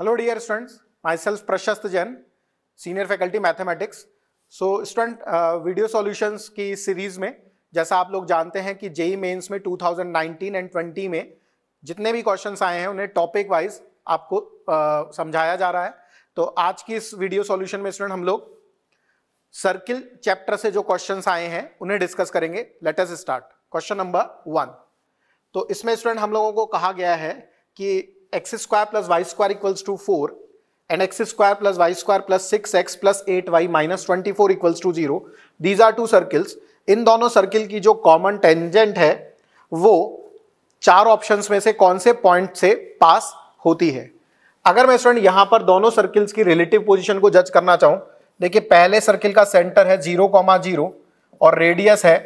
Hello dear students myself Prashast Jain senior faculty mathematics so student video solutions की series में जैसा आप लोग जानते हैं कि जेई मेंस e में 2019 एंड 20 में जितने भी क्वेश्चंस आए हैं उन्हें टॉपिक वाइज आपको uh, समझाया जा रहा है तो आज की इस वीडियो सॉल्यूशन में स्टूडेंट हम लोग सर्किल चैप्टर से जो क्वेश्चन आए हैं उन्हें डिस्कस करेंगे let's start question number one तो इसमें स्टूडेंट हम लोगों को कहा गया है कि x square plus Y square equals to four plus Y square plus six X plus eight Y minus twenty four equals to zero these are two circles इन दोनों सर्किल की जो कॉमन टेंजेंट है वो चार ऑप्शन में से कौन से पॉइंट से पास होती है अगर मैं स्टूडेंट यहां पर दोनों सर्किल्स की रिलेटिव पोजिशन को जज करना चाहूं देखिए पहले सर्किल का सेंटर है जीरो कॉमा जीरो और रेडियस है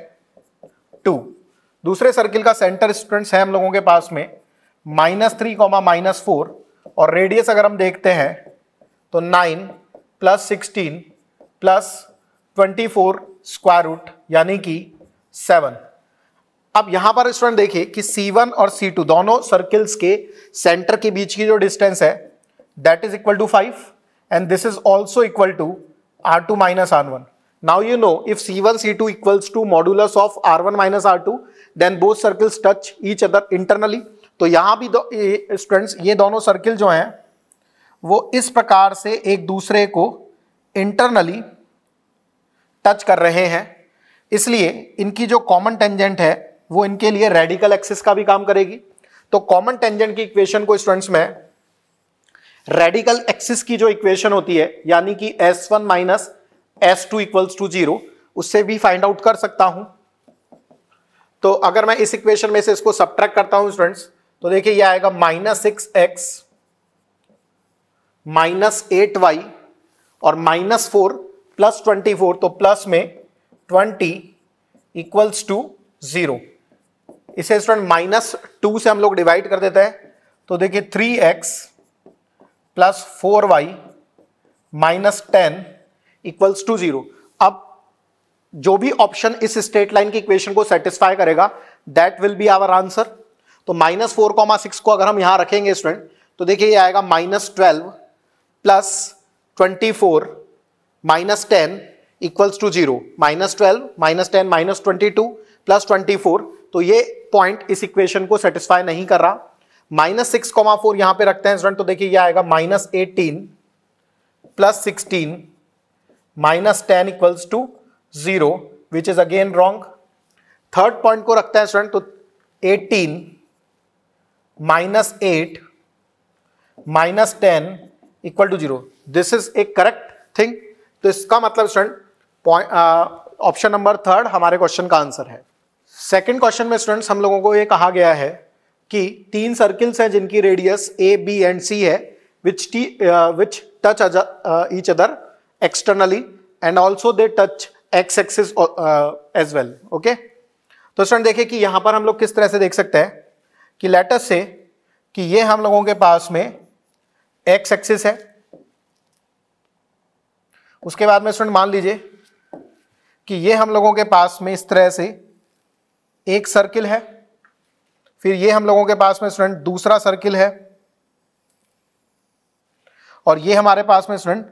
टू दूसरे सर्किल का सेंटर स्टूडेंट्स है हम लोगों के पास में minus three comma minus four और रेडियस अगर हम देखते हैं तो nine plus sixteen plus twenty four square root यानी कि सेवन अब यहां पर स्टूडेंट देखिए कि C1 और C2 दोनों सर्किल्स के सेंटर के बीच की जो डिस्टेंस है that is equal to five and this is also equal to R two minus R one now you know if C one C two equals to modulus of R one minus R two then both circles touch each other internally तो यहां भी students ये दोनों circle जो हैं वो इस प्रकार से एक दूसरे को इंटरनली टच कर रहे हैं इसलिए इनकी जो कॉमन टेंजेंट है वो इनके लिए रेडिकल एक्सिस का भी काम करेगी तो कॉमन टेंजेंट की इक्वेशन को स्टूडेंट्स में रेडिकल एक्सिस की जो इक्वेशन होती है यानी कि S one minus S two equals to zero उससे भी फाइंड आउट कर सकता हूं तो अगर मैं इस इक्वेशन में से इसको सब्ट्रैक्ट करता हूं स्टूडेंट्स तो देखिए ये आएगा minus six x minus eight Y और minus four plus twenty four तो प्लस में ट्वेंटी इक्वल्स टू जीरो इसे स्टूडेंट माइनस टू से हम लोग डिवाइड कर देते हैं तो देखिए three x plus four Y minus ten equals to zero अब जो भी ऑप्शन इस स्टेट लाइन की इक्वेशन को सेटिस्फाई करेगा that will be our answer तो माइनस फोर कॉमा सिक्स को अगर हम यहां रखेंगे स्टूडेंट तो देखिए ये आएगा minus twelve plus twenty four minus ten equals to zero minus twelve minus ten minus twenty two plus twenty four तो ये पॉइंट इस इक्वेशन को सेटिस्फाई नहीं कर रहा माइनस सिक्स कॉमा फोर यहां पर रखते हैं स्टूडेंट तो देखिए ये आएगा minus eighteen plus sixteen minus ten equals to zero which is again wrong third point को रखते हैं स्टूडेंट तो eighteen minus eight minus ten equal to zero this is a correct thing तो इसका मतलब स्टूडेंट ऑप्शन नंबर थर्ड हमारे question का answer है सेकंड क्वेश्चन में स्टूडेंट्स हम लोगों को ये कहा गया है कि तीन सर्किल्स हैं जिनकी radius A B and C है which T which touch each other externally and also they touch X axis as well okay तो स्टूडेंट देखिए कि यहां पर हम लोग किस तरह से देख सकते हैं कि लेटस से कि ये हम लोगों के पास में एक्स एक्सिस है उसके बाद में स्टूडेंट मान लीजिए कि ये हम लोगों के पास में इस तरह से एक सर्किल है फिर ये हम लोगों के पास में स्टूडेंट दूसरा सर्किल है और ये हमारे पास में स्टूडेंट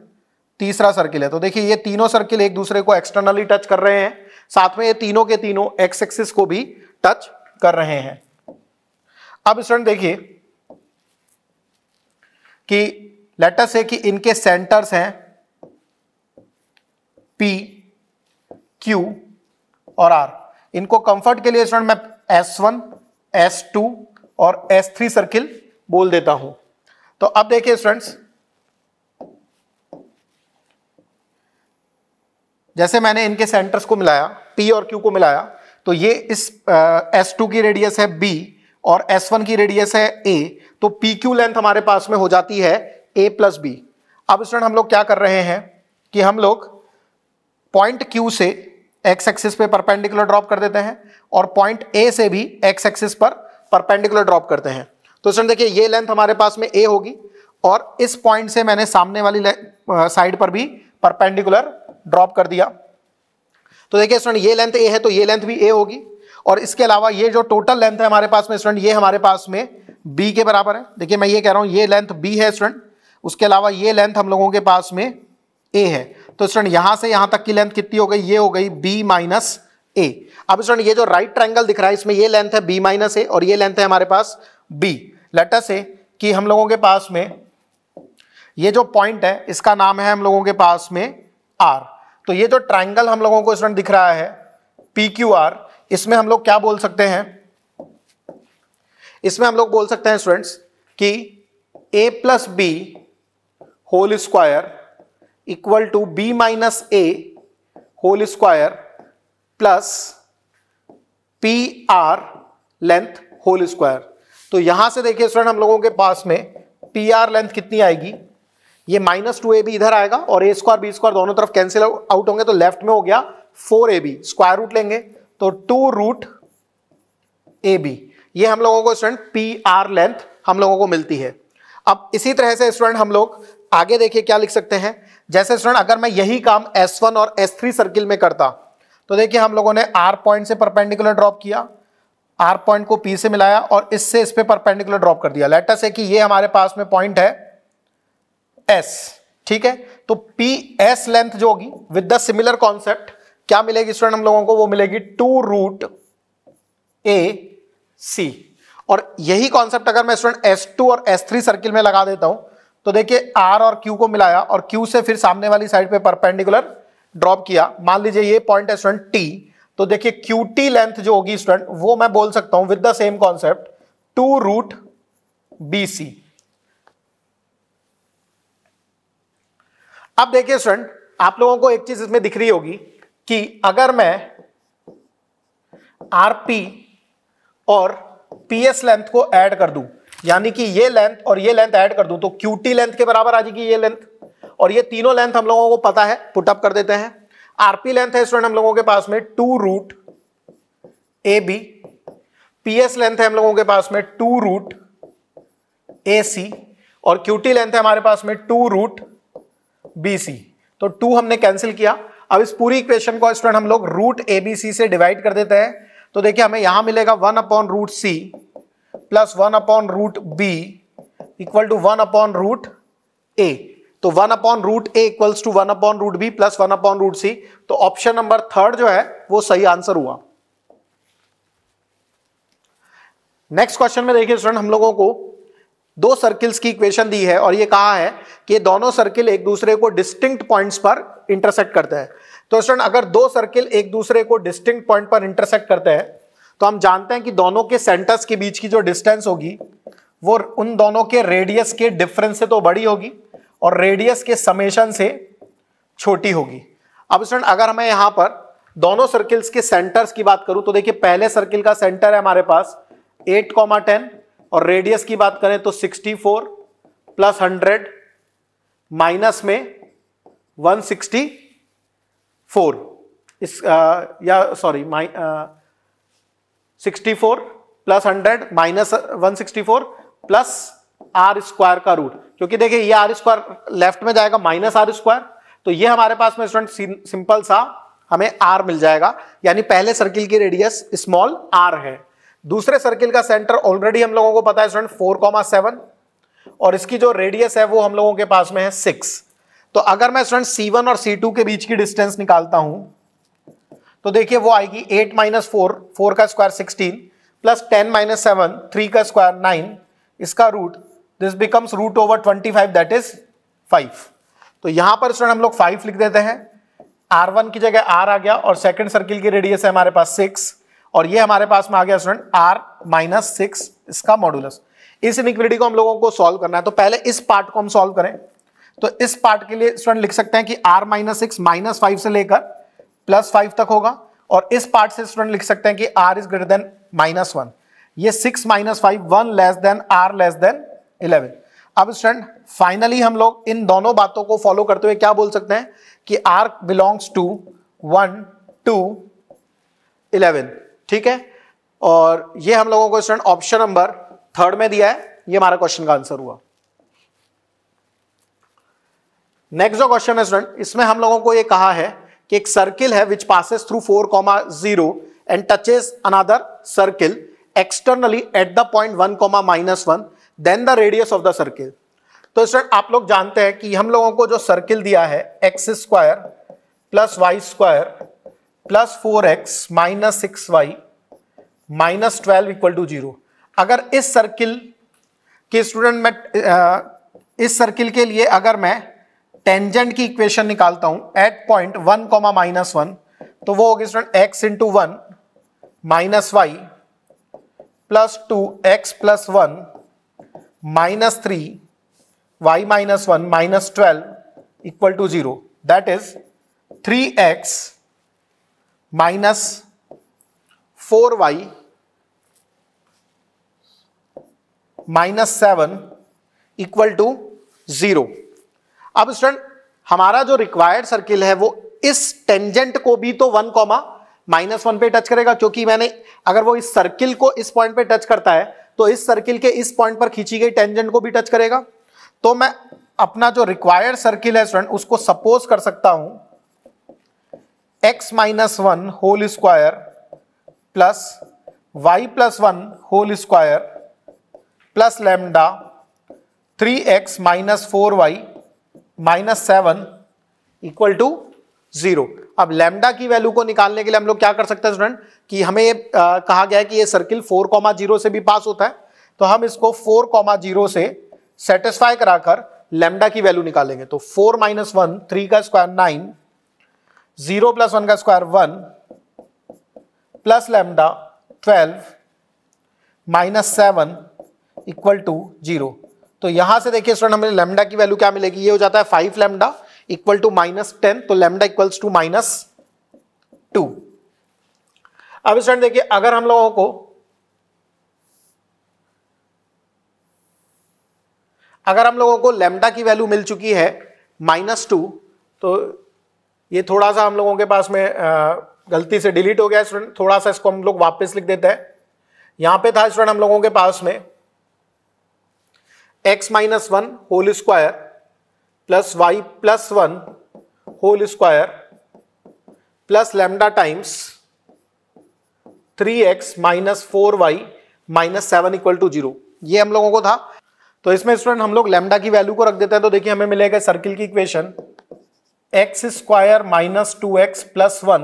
तीसरा सर्किल है तो देखिए ये तीनों सर्किल एक दूसरे को एक्सटर्नली टच कर रहे हैं साथ में ये तीनों के तीनों एक्स एक्सिस को भी टच कर रहे हैं अब स्टूडेंट देखिए कि लेटस है कि इनके सेंटर्स हैं पी क्यू और आर इनको कंफर्ट के लिए स्टूडेंट मैं एस वन एस टू और एस थ्री सर्किल बोल देता हूं तो अब देखिए स्टूडेंट्स जैसे मैंने इनके सेंटर्स को मिलाया पी और क्यू को मिलाया तो ये इस एस टू की रेडियस है बी और S1 की रेडियस है a तो PQ लेंथ हमारे पास में हो जाती है a प्लस बी अब स्टूडेंट हम लोग क्या कर रहे हैं कि हम लोग पॉइंट Q से x एक्सिस पे परपेंडिकुलर ड्रॉप कर देते हैं और पॉइंट A से भी x एक्सिस पर परपेंडिकुलर ड्रॉप करते हैं तो स्टूडेंट देखिए ये लेंथ हमारे पास में a होगी और इस पॉइंट से मैंने सामने वाली साइड पर भी परपेंडिकुलर ड्रॉप कर दिया तो देखिए स्टूडेंट ये लेंथ ए है तो ये लेंथ भी ए होगी और इसके अलावा ये जो टोटल लेंथ है हमारे पास में स्टूडेंट ये हमारे पास में बी के बराबर है देखिए मैं ये कह रहा हूँ ये लेंथ बी है स्टूडेंट उसके अलावा ये लेंथ हम लोगों के पास में ए है तो स्टूडेंट यहाँ से यहाँ तक की लेंथ कितनी हो गई ये हो गई बी माइनस ए अब स्टूडेंट ये जो राइट ट्राइंगल दिख रहा है इसमें ये लेंथ है बी माइनस ए और ये लेंथ है हमारे पास बी लेटर से कि हम लोगों के पास में ये जो पॉइंट है इसका नाम है हम लोगों के पास में आर तो ये जो ट्राइंगल हम लोगों को स्टूडेंट दिख रहा है पी क्यू आर इसमें हम लोग क्या बोल सकते हैं इसमें हम लोग बोल सकते हैं स्टूडेंट्स कि A plus B whole square equal to B minus A whole square plus P R length whole square तो यहां से देखिए स्टूडेंट हम लोगों के पास में पी आर लेंथ कितनी आएगी ये माइनस टू ए बी इधर आएगा और ए स्क्वायर बी स्क्वायर दोनों तरफ कैंसिल आउट होंगे तो लेफ्ट में हो गया four A B square root लेंगे तो टू रूट ए बी ये हम लोगों को स्टूडेंट पी आर लेंथ हम लोगों को मिलती है अब इसी तरह से स्टूडेंट हम लोग आगे देखिए क्या लिख सकते हैं जैसे स्टूडेंट अगर मैं यही काम एस वन और एस थ्री सर्किल में करता तो देखिए हम लोगों ने आर पॉइंट से परपेंडिकुलर ड्रॉप किया आर पॉइंट को पी से मिलाया और इससे इस पर परपेंडिकुलर ड्रॉप कर दिया लेटस है कि ये हमारे पास में पॉइंट है एस ठीक है तो पी एस लेंथ जो होगी विद द सिमिलर कॉन्सेप्ट क्या मिलेगी स्टूडेंट हम लोगों को वो मिलेगी टू रूट ए सी और यही कॉन्सेप्ट अगर मैं स्टूडेंट एस टू और एस थ्री सर्किल में लगा देता हूं तो देखिए आर और क्यू को मिलाया और क्यू से फिर सामने वाली साइड पे परपेंडिकुलर ड्रॉप किया मान लीजिए ये पॉइंट है स्टूडेंट टी तो देखिए क्यू टी लेंथ जो होगी स्टूडेंट वो मैं बोल सकता हूं with the same concept two root B C अब देखिए स्टूडेंट आप लोगों को एक चीज इसमें दिख रही होगी कि अगर मैं आरपी और एस लेंथ को ऐड कर दूं यानी कि ये लेंथ और ये लेंथ ऐड कर दूं तो टी लेंथ के बराबर आ जाएगी ये लेंथ और ये तीनों लेंथ हम लोगों को पता है पुटअप कर देते हैं आरपी लेंथ है स्टूडेंट हम लोगों के पास में two root A B as length है हम लोगों के पास में टू रूट ए सी और क्यूटी लेंथ है हमारे पास में टू रूट बी सी तो टू हमने कैंसिल किया अब इस पूरी इक्वेशन को स्टूडेंट हम लोग रूट ए बी सी से डिवाइड कर देते हैं तो देखिए हमें यहां मिलेगा one upon root C plus one upon root B equal to one upon root A तो one upon root A equals to one upon root B plus one upon root C तो ऑप्शन नंबर थर्ड जो है वो सही answer हुआ next question में देखिए student हम लोगों को दो सर्किल्स की इक्वेशन दी है और ये कहा है कि ये दोनों सर्किल एक दूसरे को डिस्टिंक्ट पॉइंट्स पर इंटरसेक्ट करते हैं तो स्टूडेंट अगर दो सर्किल एक दूसरे को डिस्टिंक्ट पॉइंट पर इंटरसेक्ट करते हैं तो हम जानते हैं कि दोनों के सेंटर्स के बीच की जो डिस्टेंस होगी वो उन दोनों के रेडियस के डिफरेंस से तो बड़ी होगी और रेडियस के समेशन से छोटी होगी अब स्टूडेंट अगर हमें यहाँ पर दोनों सर्किल्स के सेंटर्स की बात करूँ तो देखिए पहले सर्किल का सेंटर है हमारे पास एट कॉमा टेन और रेडियस की बात करें तो 64 प्लस हंड्रेड माइनस में 164 इस आ, या sorry sixty four plus hundred minus one sixty four plus R square का रूट क्योंकि देखिए ये आर स्क्वायर लेफ्ट में जाएगा माइनस आर स्क्वायर तो ये हमारे पास में स्टूडेंट सिंपल सा हमें आर मिल जाएगा यानी पहले सर्किल की रेडियस स्मॉल आर है दूसरे सर्किल का सेंटर ऑलरेडी हम लोगों को पता है स्टूडेंट फोर कॉमा सेवन और इसकी जो रेडियस है वो हम लोगों के पास में है सिक्स तो अगर मैं स्टूडेंट सी वन और सी टू के बीच की डिस्टेंस निकालता हूं तो देखिए वो आएगी एट माइनस फोर फोर का square sixteen plus ten minus seven three का स्क्वायर नाइन इसका root this becomes root over twenty five that is five तो यहां पर स्टूडेंट हम लोग फाइव लिख देते हैं आर वन की जगह आर आ गया और सेकेंड सर्किल की रेडियस है हमारे पास सिक्स और ये हमारे पास में आ गया स्टूडेंट आर माइनस सिक्स इसका मॉडुलस इस इनिक्विटी को हम लोगों को सॉल्व करना है तो पहले इस पार्ट को हम सॉल्व करें तो इस पार्ट के लिए स्टूडेंट लिख सकते हैं कि R minus six minus five से लेकर प्लस फाइव तक होगा और इस पार्ट से स्टूडेंट लिख सकते हैं कि R is greater than minus one ये six minus five one less than R less than eleven अब स्टूडेंट फाइनली हम लोग इन दोनों बातों को फॉलो करते हुए क्या बोल सकते हैं कि R belongs to one to eleven ठीक है और ये हम लोगों को स्टूडेंट ऑप्शन नंबर थर्ड में दिया है ये हमारा क्वेश्चन का आंसर हुआ नेक्स्ट जो क्वेश्चन है स्टूडेंट इसमें हम लोगों को ये कहा है कि एक सर्किल है which passes through four comma zero and touches another circle externally at the point one comma minus one then the radius of the circle तो स्टूडेंट आप लोग जानते हैं कि हम लोगों को जो सर्किल दिया है x square plus Y square plus four X minus six Y minus twelve equal to zero अगर इस सर्किल के स्टूडेंट में इस सर्किल के लिए अगर मैं टेंजेंट की इक्वेशन निकालता हूं at point one comma minus one तो वो होगी student X into one minus Y plus two x plus one minus three Y minus one minus twelve equal to zero that is three X minus four Y minus seven equal to zero अब student हमारा जो required circle है वो इस tangent को भी तो one comma minus one पे टच करेगा क्योंकि मैंने अगर वो इस सर्किल को इस पॉइंट पे टच करता है तो इस सर्किल के इस पॉइंट पर खींची गई टेंजेंट को भी टच करेगा तो मैं अपना जो रिक्वायर्ड सर्किल है स्टूडेंट उसको सपोज कर सकता हूं x minus one whole square plus Y plus one whole square plus lambda three X minus four Y minus seven equal to zero अब लेमडा की वैल्यू को निकालने के लिए हम लोग क्या कर सकते हैं स्टूडेंट कि हमें ये आ, कहा गया है कि ये सर्किल फोर कॉमा जीरो से भी पास होता है तो हम इसको फोर कॉमा जीरो से सेटिस्फाई कराकर लेमडा की वैल्यू निकालेंगे तो फोर माइनस वन थ्री का square nine zero plus one का square one plus lambda twelve minus seven equal to zero तो यहां से देखिए स्टूडेंट हमें लेमडा की वैल्यू क्या मिलेगी ये हो जाता है five lambda equal to minus ten तो lambda equals to minus two अब स्टूडेंट देखिए अगर हम लोगों को अगर हम लोगों को लेमडा की वैल्यू मिल चुकी है माइनस टू तो ये थोड़ा सा हम लोगों के पास में गलती से डिलीट हो गया स्टूडेंट थोड़ा सा इसको हम लोग वापस लिख देते हैं यहां पे था स्टूडेंट हम लोगों के पास में X minus one whole square plus Y plus one whole square plus lambda times three X minus four Y minus seven equal to zero ये हम लोगों को था तो इसमें स्टूडेंट हम लोग लेमडा की वैल्यू को रख देते हैं तो देखिए हमें मिलेगा सर्किल की equation X square minus two x plus one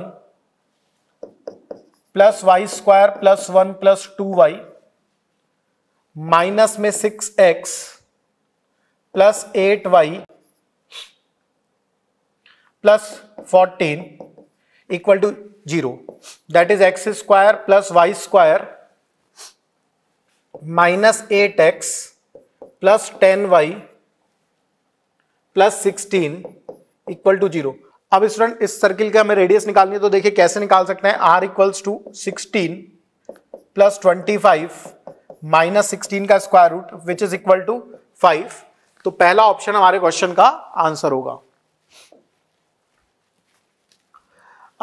plus Y square plus one plus two Y minus में six X plus eight Y plus fourteen equal to zero that is x square plus Y square minus eight X plus ten Y plus sixteen equal to zero अब student इस circle का हमें radius निकालनी है तो देखिए कैसे निकाल सकते हैं R equals to sixteen plus twenty five minus sixteen का square root which is equal to five तो पहला ऑप्शन हमारे क्वेश्चन का आंसर होगा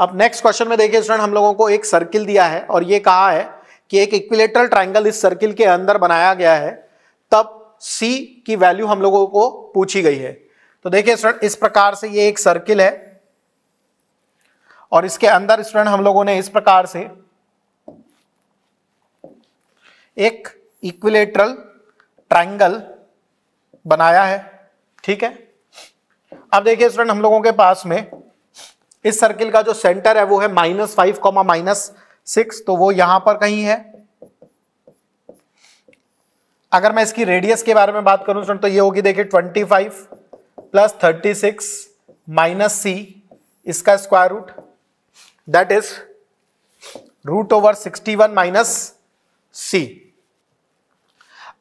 अब नेक्स्ट क्वेश्चन में देखिए स्टूडेंट हम लोगों को एक सर्किल दिया है और ये कहा है कि एक इक्विलेटरल ट्राइंगल इस सर्किल के अंदर बनाया गया है तब सी की वैल्यू हम लोगों को पूछी गई है तो देखिए इस प्रकार से ये एक सर्किल है और इसके अंदर स्टूडेंट हम लोगों ने इस प्रकार से एक इक्विलेटरल ट्रायंगल बनाया है ठीक है अब देखिए स्टूडेंट हम लोगों के पास में इस सर्किल का जो सेंटर है वो है minus five comma minus six तो वो यहां पर कहीं है अगर मैं इसकी रेडियस के बारे में बात करूं स्टूडेंट तो ये होगी देखिए twenty five plus thirty six minus C इसका square root that is root over sixty one minus C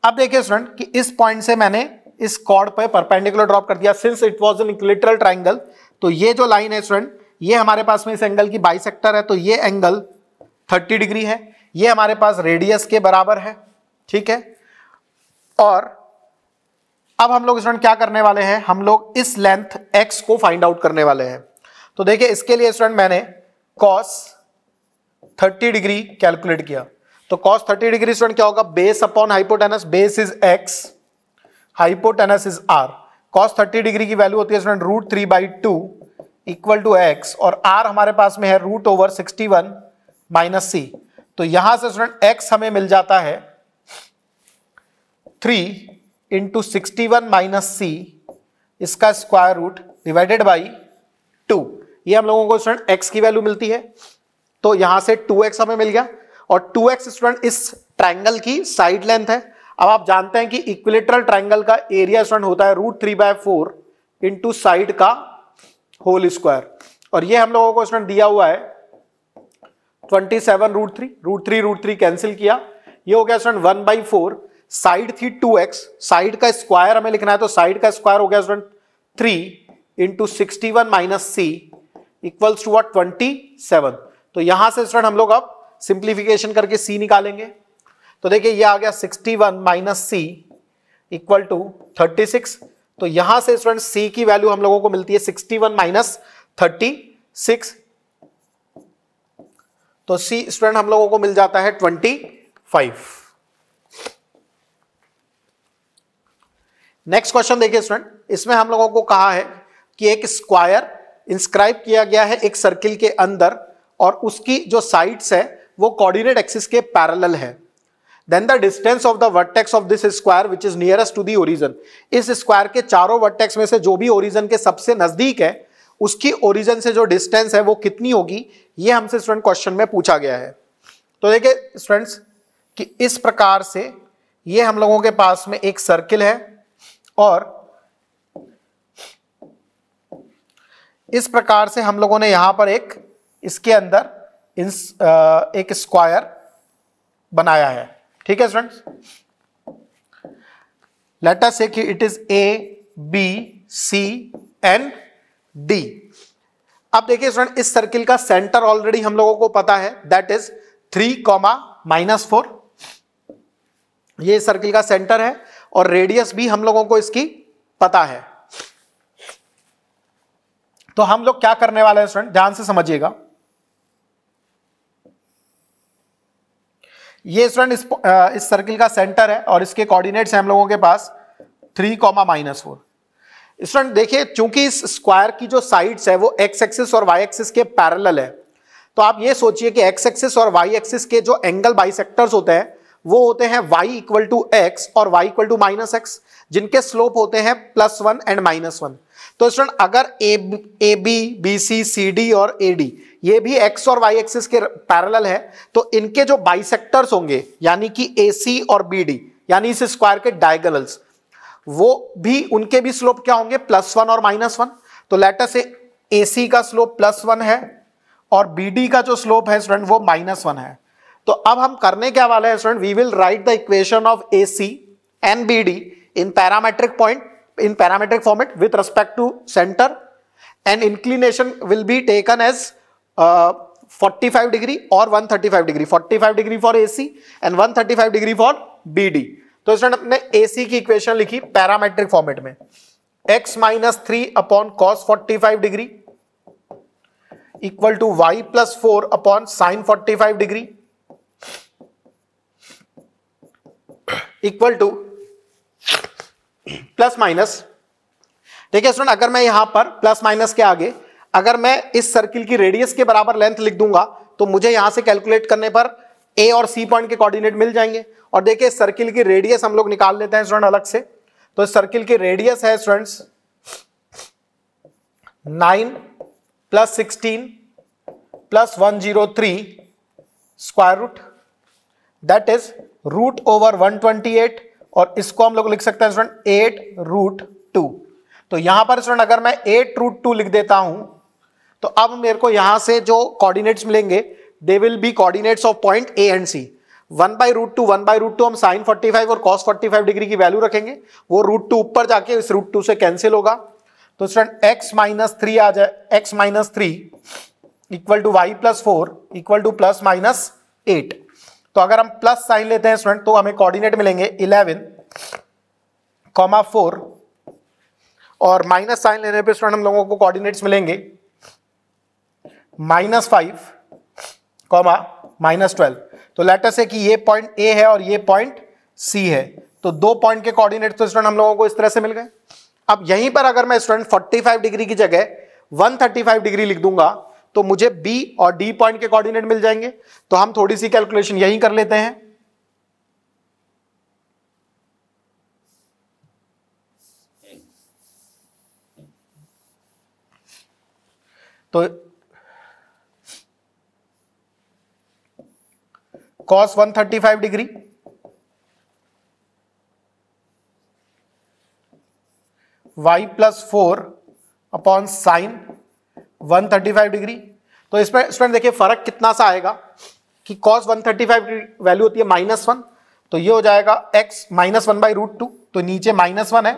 अब देखिए स्टूडेंट कि इस पॉइंट से मैंने इस कॉर्ड पे परपेंडिकुलर ड्रॉप कर दिया since it was an equilateral triangle तो ये जो लाइन है स्टूडेंट ये हमारे पास में इस एंगल की सेक्टर है तो ये एंगल थर्टी डिग्री है ये हमारे पास रेडियस के बराबर है ठीक है और अब हम लोग स्टूडेंट क्या करने वाले हैं हम लोग इस लेंथ x को फाइंड आउट करने वाले हैं तो देखिए इसके लिए स्टूडेंट मैंने cos 30 डिग्री कैलकुलेट किया तो cos 30 डिग्री स्टूडेंट क्या होगा base upon hypotenuse base is x hypotenuse is r cos 30 degree की वैल्यू होती है student root three by two equal to X और आर हमारे पास में है root over sixty one minus C तो यहां से स्टूडेंट एक्स हमें मिल जाता है three into sixty one minus C इसका square root divided by two ये हम लोगों को स्टूडेंट एक्स की वैल्यू मिलती है तो यहां से टू एक्स हमें मिल गया और टू एक्स स्टूडेंट इस ट्राइंगल की साइड लेंथ है अब आप जानते हैं कि इक्विलेटरल ट्राइंगल का एरिया स्टूडेंट होता है root three by four into side का होल स्क्वायर और ये हम लोगों को स्टूडेंट दिया हुआ है twenty seven root three root three root three cancel किया ये हो गया student one by four side थी टू एक्स साइड का स्क्वायर हमें लिखना है तो साइड का स्क्वायर हो गया student three into sixty one minus C equals to what twenty seven तो यहां से स्टूडेंट हम लोग अब सिंप्लीफिकेशन करके सी निकालेंगे तो देखिए ये आ गया sixty one minus C equal to thirty six तो यहां से स्टूडेंट सी की वैल्यू हम लोगों को मिलती है sixty one minus thirty six तो सी स्टूडेंट हम लोगों को मिल जाता है ट्वेंटी फाइव नेक्स्ट क्वेश्चन देखिए स्टूडेंट इसमें हम लोगों को कहा है कि एक स्क्वायर इंस्क्राइब किया गया है एक सर्किल के अंदर और उसकी जो साइड्स है वो कोऑर्डिनेट एक्सिस के पैरेलल है then the distance of the vertex of this square which is nearest to the origin इस स्क्वायर के चारों वर्टेक्स में से जो भी ओरिजन के सबसे नजदीक है उसकी ओरिजन से जो डिस्टेंस है वो कितनी होगी ये हमसे स्टूडेंट क्वेश्चन में पूछा गया है तो देखिए स्टूडेंट्स कि इस प्रकार से ये हम लोगों के पास में एक सर्किल है और इस प्रकार से हम लोगों ने यहां पर एक इसके अंदर इंस, आ, एक स्क्वायर बनाया है ठीक है स्टूडेंट्स लेट अस से कि it is A B C and D अब देखिए स्टूडेंट इस सर्किल का सेंटर ऑलरेडी हम लोगों को पता है that is three comma minus four ये सर्किल का सेंटर है और रेडियस भी हम लोगों को इसकी पता है तो हम लोग क्या करने वाले हैं स्टूडेंट ध्यान से समझिएगा ये स्टूडेंट इस, इस सर्किल का सेंटर है और इसके कोऑर्डिनेट्स हैं हम लोगों के पास three comma minus four student देखिए चूंकि इस स्क्वायर की जो साइड्स है वो एक्स एक्सिस और वाई एक्सिस के पैरेलल है तो आप ये सोचिए कि एक्स एक्सिस और वाई एक्सिस के जो एंगल बाइसेक्टर्स होते हैं वो होते हैं y इक्वल टू एक्स और y equal to minus X जिनके स्लोप होते हैं plus one and minus one तो स्टूडेंट अगर A A B B C C D और ए डी ये भी एक्स और y एक्सिस के पैरेलल है तो इनके जो बाइसेक्टर्स होंगे यानी कि ए सी और बी डी यानी इस स्क्वायर के डायगनल्स वो भी उनके भी स्लोप क्या होंगे प्लस वन और माइनस वन तो लेटर से ए सी का स्लोप प्लस वन है और बी डी का जो स्लोप है स्टूडेंट वो माइनस वन है तो अब हम करने क्या वाले हैं student we will write the equation of A C and B D in parametric point in parametric format with respect to centre and inclination will be taken as 45 degree और 135 degree 45 degree for AC and 135 degree for BD तो student अपने AC की इक्वेशन लिखी parametric format में x minus three upon cos forty five degree equal to Y plus four upon sign forty five degree equal to plus minus ठीक है student अगर मैं यहां पर प्लस माइनस के आगे अगर मैं इस सर्किल की रेडियस के बराबर लेंथ लिख दूंगा तो मुझे यहां से कैलकुलेट करने पर ए और सी पॉइंट के कोऑर्डिनेट मिल जाएंगे और देखिए सर्किल की रेडियस हम लोग निकाल लेते हैं स्टूडेंट अलग से तो सर्किल की रेडियस है students nine plus sixteen plus one zero three square root that is root over 128 और इसको हम लोग लिख सकते हैं स्टूडेंट एट रूट टू तो यहां पर स्टूडेंट अगर मैं एट रूट टू लिख देता हूं तो अब मेरे को यहां से जो कोऑर्डिनेट्स मिलेंगे they will be coordinates of point A and C one by root two one by root two हम साइन फोर्टी फाइव और कॉस फोर्टी फाइव डिग्री की वैल्यू रखेंगे वो रूट टू ऊपर जाके इस रूट टू से कैंसिल होगा तो स्टूडेंट एक्स माइनस थ्री आ जाए x minus three equal to Y plus four equal to plus minus eight तो अगर हम प्लस साइन लेते हैं स्टूडेंट तो हमें कोऑर्डिनेट मिलेंगे इलेवन कॉमा फोर और माइनस साइन लेने पे स्टूडेंट हम लोगों को कोऑर्डिनेट्स मिलेंगे minus five comma minus twelve तो लेटर से कि ये पॉइंट ए है और ये पॉइंट सी है तो दो पॉइंट के कॉर्डिनेट तो स्टूडेंट हम लोगों को इस तरह से मिल गए अब यहीं पर अगर मैं स्टूडेंट फाइव डिग्री की जगह फाइव डिग्री लिख दूंगा तो मुझे बी और डी पॉइंट के कोऑर्डिनेट मिल जाएंगे तो हम थोड़ी सी कैलकुलेशन यही कर लेते हैं तो cos 135 degree y plus four upon sine 135 degree तो इसमें स्टूडेंट देखिए फर्क कितना सा आएगा कि कॉस 135 वैल्यू होती है माइनस वन तो ये हो जाएगा x minus one by root two तो नीचे माइनस वन है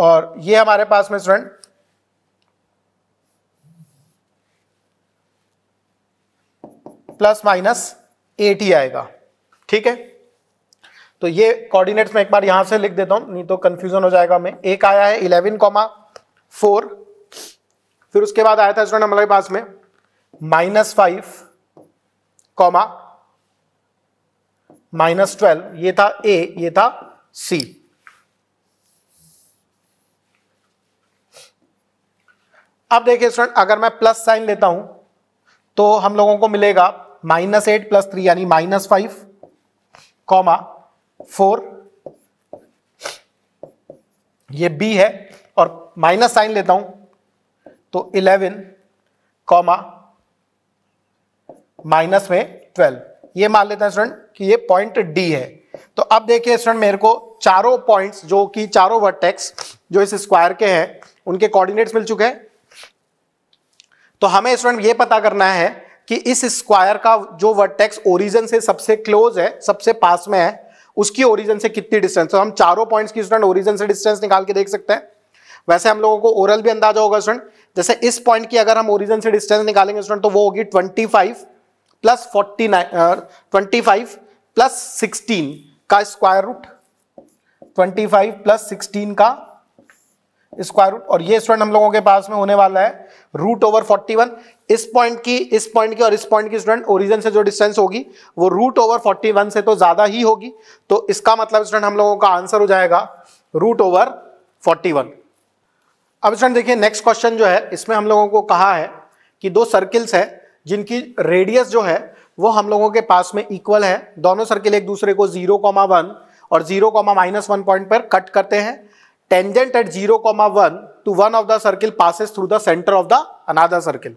और ये हमारे पास में स्टूडेंट प्लस माइनस एट ही आएगा ठीक है तो ये कोऑर्डिनेट्स में एक बार यहां से लिख देता हूं नहीं तो कंफ्यूजन हो जाएगा मैं एक आया है इलेवन कॉमा फोर फिर उसके बाद आया था स्टूडेंट हमारे पास में minus five comma minus twelve ये था ए ये था सी अब देखिए स्टूडेंट अगर मैं प्लस साइन लेता हूं तो हम लोगों को मिलेगा माइनस एट प्लस थ्री यानी माइनस फाइव कॉमा फोर ये बी है और माइनस साइन लेता हूं तो इलेवन कॉमा माइनस में ट्वेल्व ये मान लेते हैं स्टूडेंट कि ये पॉइंट डी है तो अब देखिए स्टूडेंट मेरे को चारों पॉइंट्स जो कि चारों वर्टेक्स जो इस स्क्वायर के हैं उनके कोऑर्डिनेट्स मिल चुके हैं तो हमें स्टूडेंट ये पता करना है कि इस स्क्वायर का जो वर्टेक्स ओरिजन से सबसे क्लोज है सबसे पास में है उसकी ओरिजन से कितनी डिस्टेंस तो हम चारों पॉइंट्स की स्टूडेंट ओरिजन से डिस्टेंस निकाल के देख सकते हैं वैसे हम लोगों को ओरल भी अंदाजा होगा स्टूडेंट जैसे इस पॉइंट की अगर हम ओरिजन से डिस्टेंस निकालेंगे स्टूडेंट तो वो होगी twenty five plus forty nine twenty five plus sixteen का square root twenty five plus sixteen का स्क्वायर रूट और ये स्टूडेंट हम लोगों के पास में होने वाला है रूट ओवर फोर्टी वन इस पॉइंट की इस पॉइंट की और इस पॉइंट की स्टूडेंट ओरिजिन से जो डिस्टेंस होगी वो रूट ओवर फोर्टी वन से तो ज़्यादा ही होगी तो इसका मतलब स्टूडेंट हम लोगों का आंसर हो जाएगा रूट ओवर फोर्टी वन अब स्टूडेंट देखिए नेक्स्ट क्वेश्चन जो है इसमें हम लोगों को कहा है कि दो सर्किल्स है जिनकी रेडियस जो है वो हम लोगों के पास में इक्वल है दोनों सर्किल एक दूसरे को जीरो कॉमा वन और zero comma minus one point पर कट करते हैं tangent at zero comma one to one of the circle passes through the center of the another circle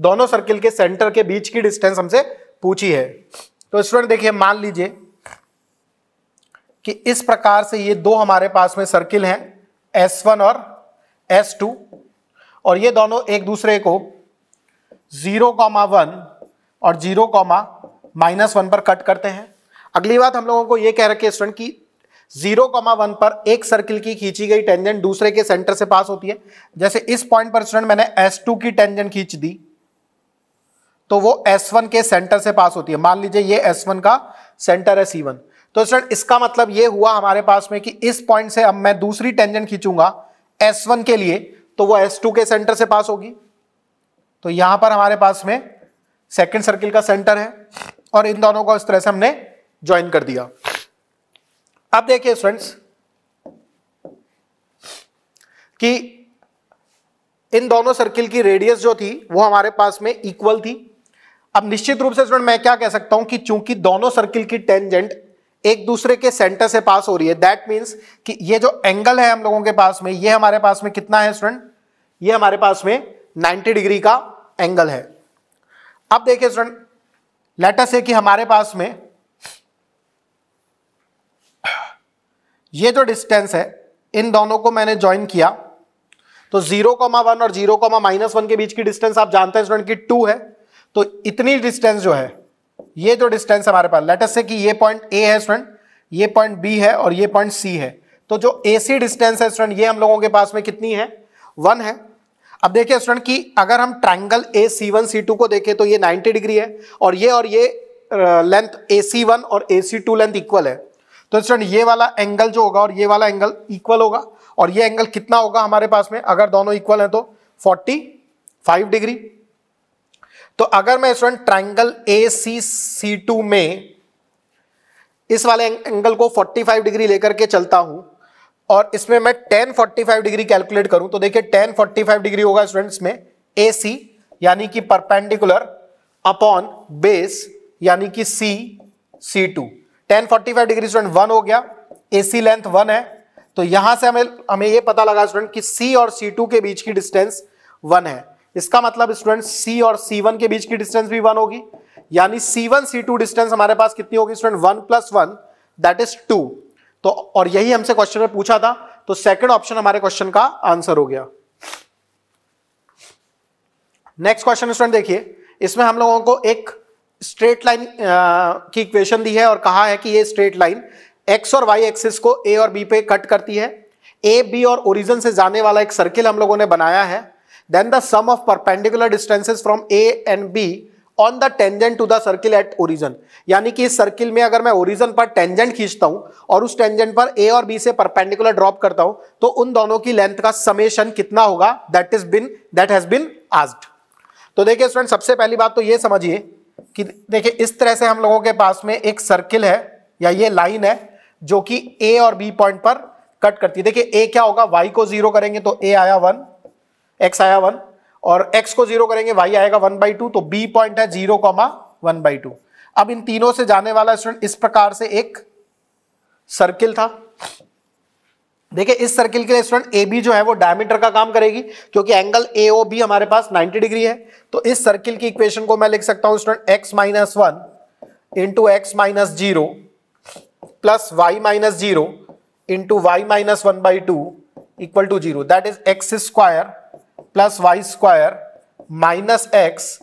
दोनों सर्किल के सेंटर के बीच की डिस्टेंस हमसे पूछी है तो स्टूडेंट देखिए मान लीजिए कि इस प्रकार से ये दो हमारे पास में सर्किल हैं S1 और S2 और ये दोनों एक दूसरे को जीरो कॉमा और 0. माइनस वन पर कट करते हैं अगली बात हम लोगों को ये कह रखे स्टूडेंट कि जीरो पर एक सर्किल की खींची गई टेंजेंट दूसरे के सेंटर से पास होती है जैसे इस पॉइंट पर स्टूडेंट मैंने S2 की टेंजेंट खींच दी तो वो S1 के सेंटर से पास होती है मान लीजिए ये S1 का सेंटर है C1 तो सर इसका मतलब ये हुआ हमारे पास में कि इस पॉइंट से अब मैं दूसरी टेंजेंट खींचूंगा S1 के लिए तो वो S2 के सेंटर से पास होगी तो यहां पर हमारे पास में सेकंड सर्किल का सेंटर है और इन दोनों को इस तरह से हमने ज्वाइन कर दिया अब देखिए फ्रेंड्स कि इन दोनों सर्किल की रेडियस जो थी वो हमारे पास में इक्वल थी अब निश्चित रूप से स्टूडेंट मैं क्या कह सकता हूं कि चूंकि दोनों सर्किल की टेंजेंट एक दूसरे के सेंटर से पास हो रही है दैट मीन्स कि ये जो एंगल है हम लोगों के पास में ये हमारे पास में कितना है स्टूडेंट ये हमारे पास में 90 डिग्री का एंगल है अब देखिए स्टूडेंट लेटस है कि हमारे पास में ये जो डिस्टेंस है इन दोनों को मैंने ज्वाइन किया तो जीरो कॉमा वन और जीरो कॉमा माइनस वन के बीच की डिस्टेंस आप जानते हैं स्टूडेंट की टू है तो इतनी डिस्टेंस जो है ये जो डिस्टेंस हमारे पास लेटस से कि ये पॉइंट ए है स्टूडेंट ये पॉइंट बी है और ये पॉइंट सी है तो जो ए सी डिस्टेंस है स्टूडेंट ये हम लोगों के पास में कितनी है वन है अब देखिए स्टूडेंट कि अगर हम triangle A C one C two को देखें तो ये नाइन्टी डिग्री है और ये और ये लेंथ ए सी वन और A C two length equal है तो स्टूडेंट ये वाला एंगल जो होगा और ये वाला एंगल इक्वल होगा और ये एंगल कितना होगा हमारे पास में अगर दोनों इक्वल हैं तो 45 डिग्री तो अगर मैं student triangle A C C two में इस वाले एंगल को 45 डिग्री लेकर के चलता हूं और इसमें मैं टेन 45 डिग्री कैलकुलेट करूं तो देखिए टेन 45 डिग्री होगा स्टूडेंट्स में ए सी यानी कि परपेंडिकुलर अपॉन बेस यानी कि C C two tan forty five degree student one हो गया ए सी लेंथ वन है तो यहां से हमें हमें यह पता लगा स्टूडेंट कि सी और सी टू के बीच की डिस्टेंस वन है इसका मतलब स्टूडेंट सी और सी वन के बीच की डिस्टेंस भी वन होगी यानी C one C two distance हमारे पास कितनी होगी student one plus one that is two तो और यही हमसे क्वेश्चन में पूछा था तो सेकंड ऑप्शन हमारे क्वेश्चन का आंसर हो गया नेक्स्ट क्वेश्चन स्टूडेंट देखिए इसमें हम लोगों को एक स्ट्रेट लाइन की इक्वेशन दी है और कहा है कि ये स्ट्रेट लाइन एक्स और वाई एक्सिस को ए और बी पे कट करती है ए बी और ओरिजन से जाने वाला एक सर्किल हम लोगों ने बनाया है then the sum of perpendicular distances from A and B on the tangent to the circle at origin यानी कि इस सर्किल में अगर मैं ओरिजन पर टेंजेंट खींचता हूं और उस टेंजेंट पर ए और बी से परपेंडिकुलर ड्रॉप करता हूं तो उन दोनों की लेंथ का समेशन कितना होगा that is been that has been asked तो देखिए स्टूडेंट सबसे पहली बात तो ये समझिए कि देखिए इस तरह से हम लोगों के पास में एक सर्किल है या ये लाइन है जो कि ए और बी पॉइंट पर कट करती है देखिए ए क्या होगा वाई को जीरो करेंगे तो ए आया वन एक्स आया वन और एक्स को जीरो करेंगे वाई आएगा वन बाई टू तो बी पॉइंट है zero comma one by two अब इन तीनों से जाने वाला स्टूडेंट इस प्रकार से एक सर्किल था देखिए इस सर्किल के लिए स्टूडेंट ए बी जो है वो डायमीटर का काम करेगी क्योंकि एंगल ए ओ बी हमारे पास 90 डिग्री है तो इस सर्किल की इक्वेशन को मैं लिख सकता हूं student x minus one into x minus zero plus y minus zero into y minus one by two equal to zero that is x square plus Y square minus x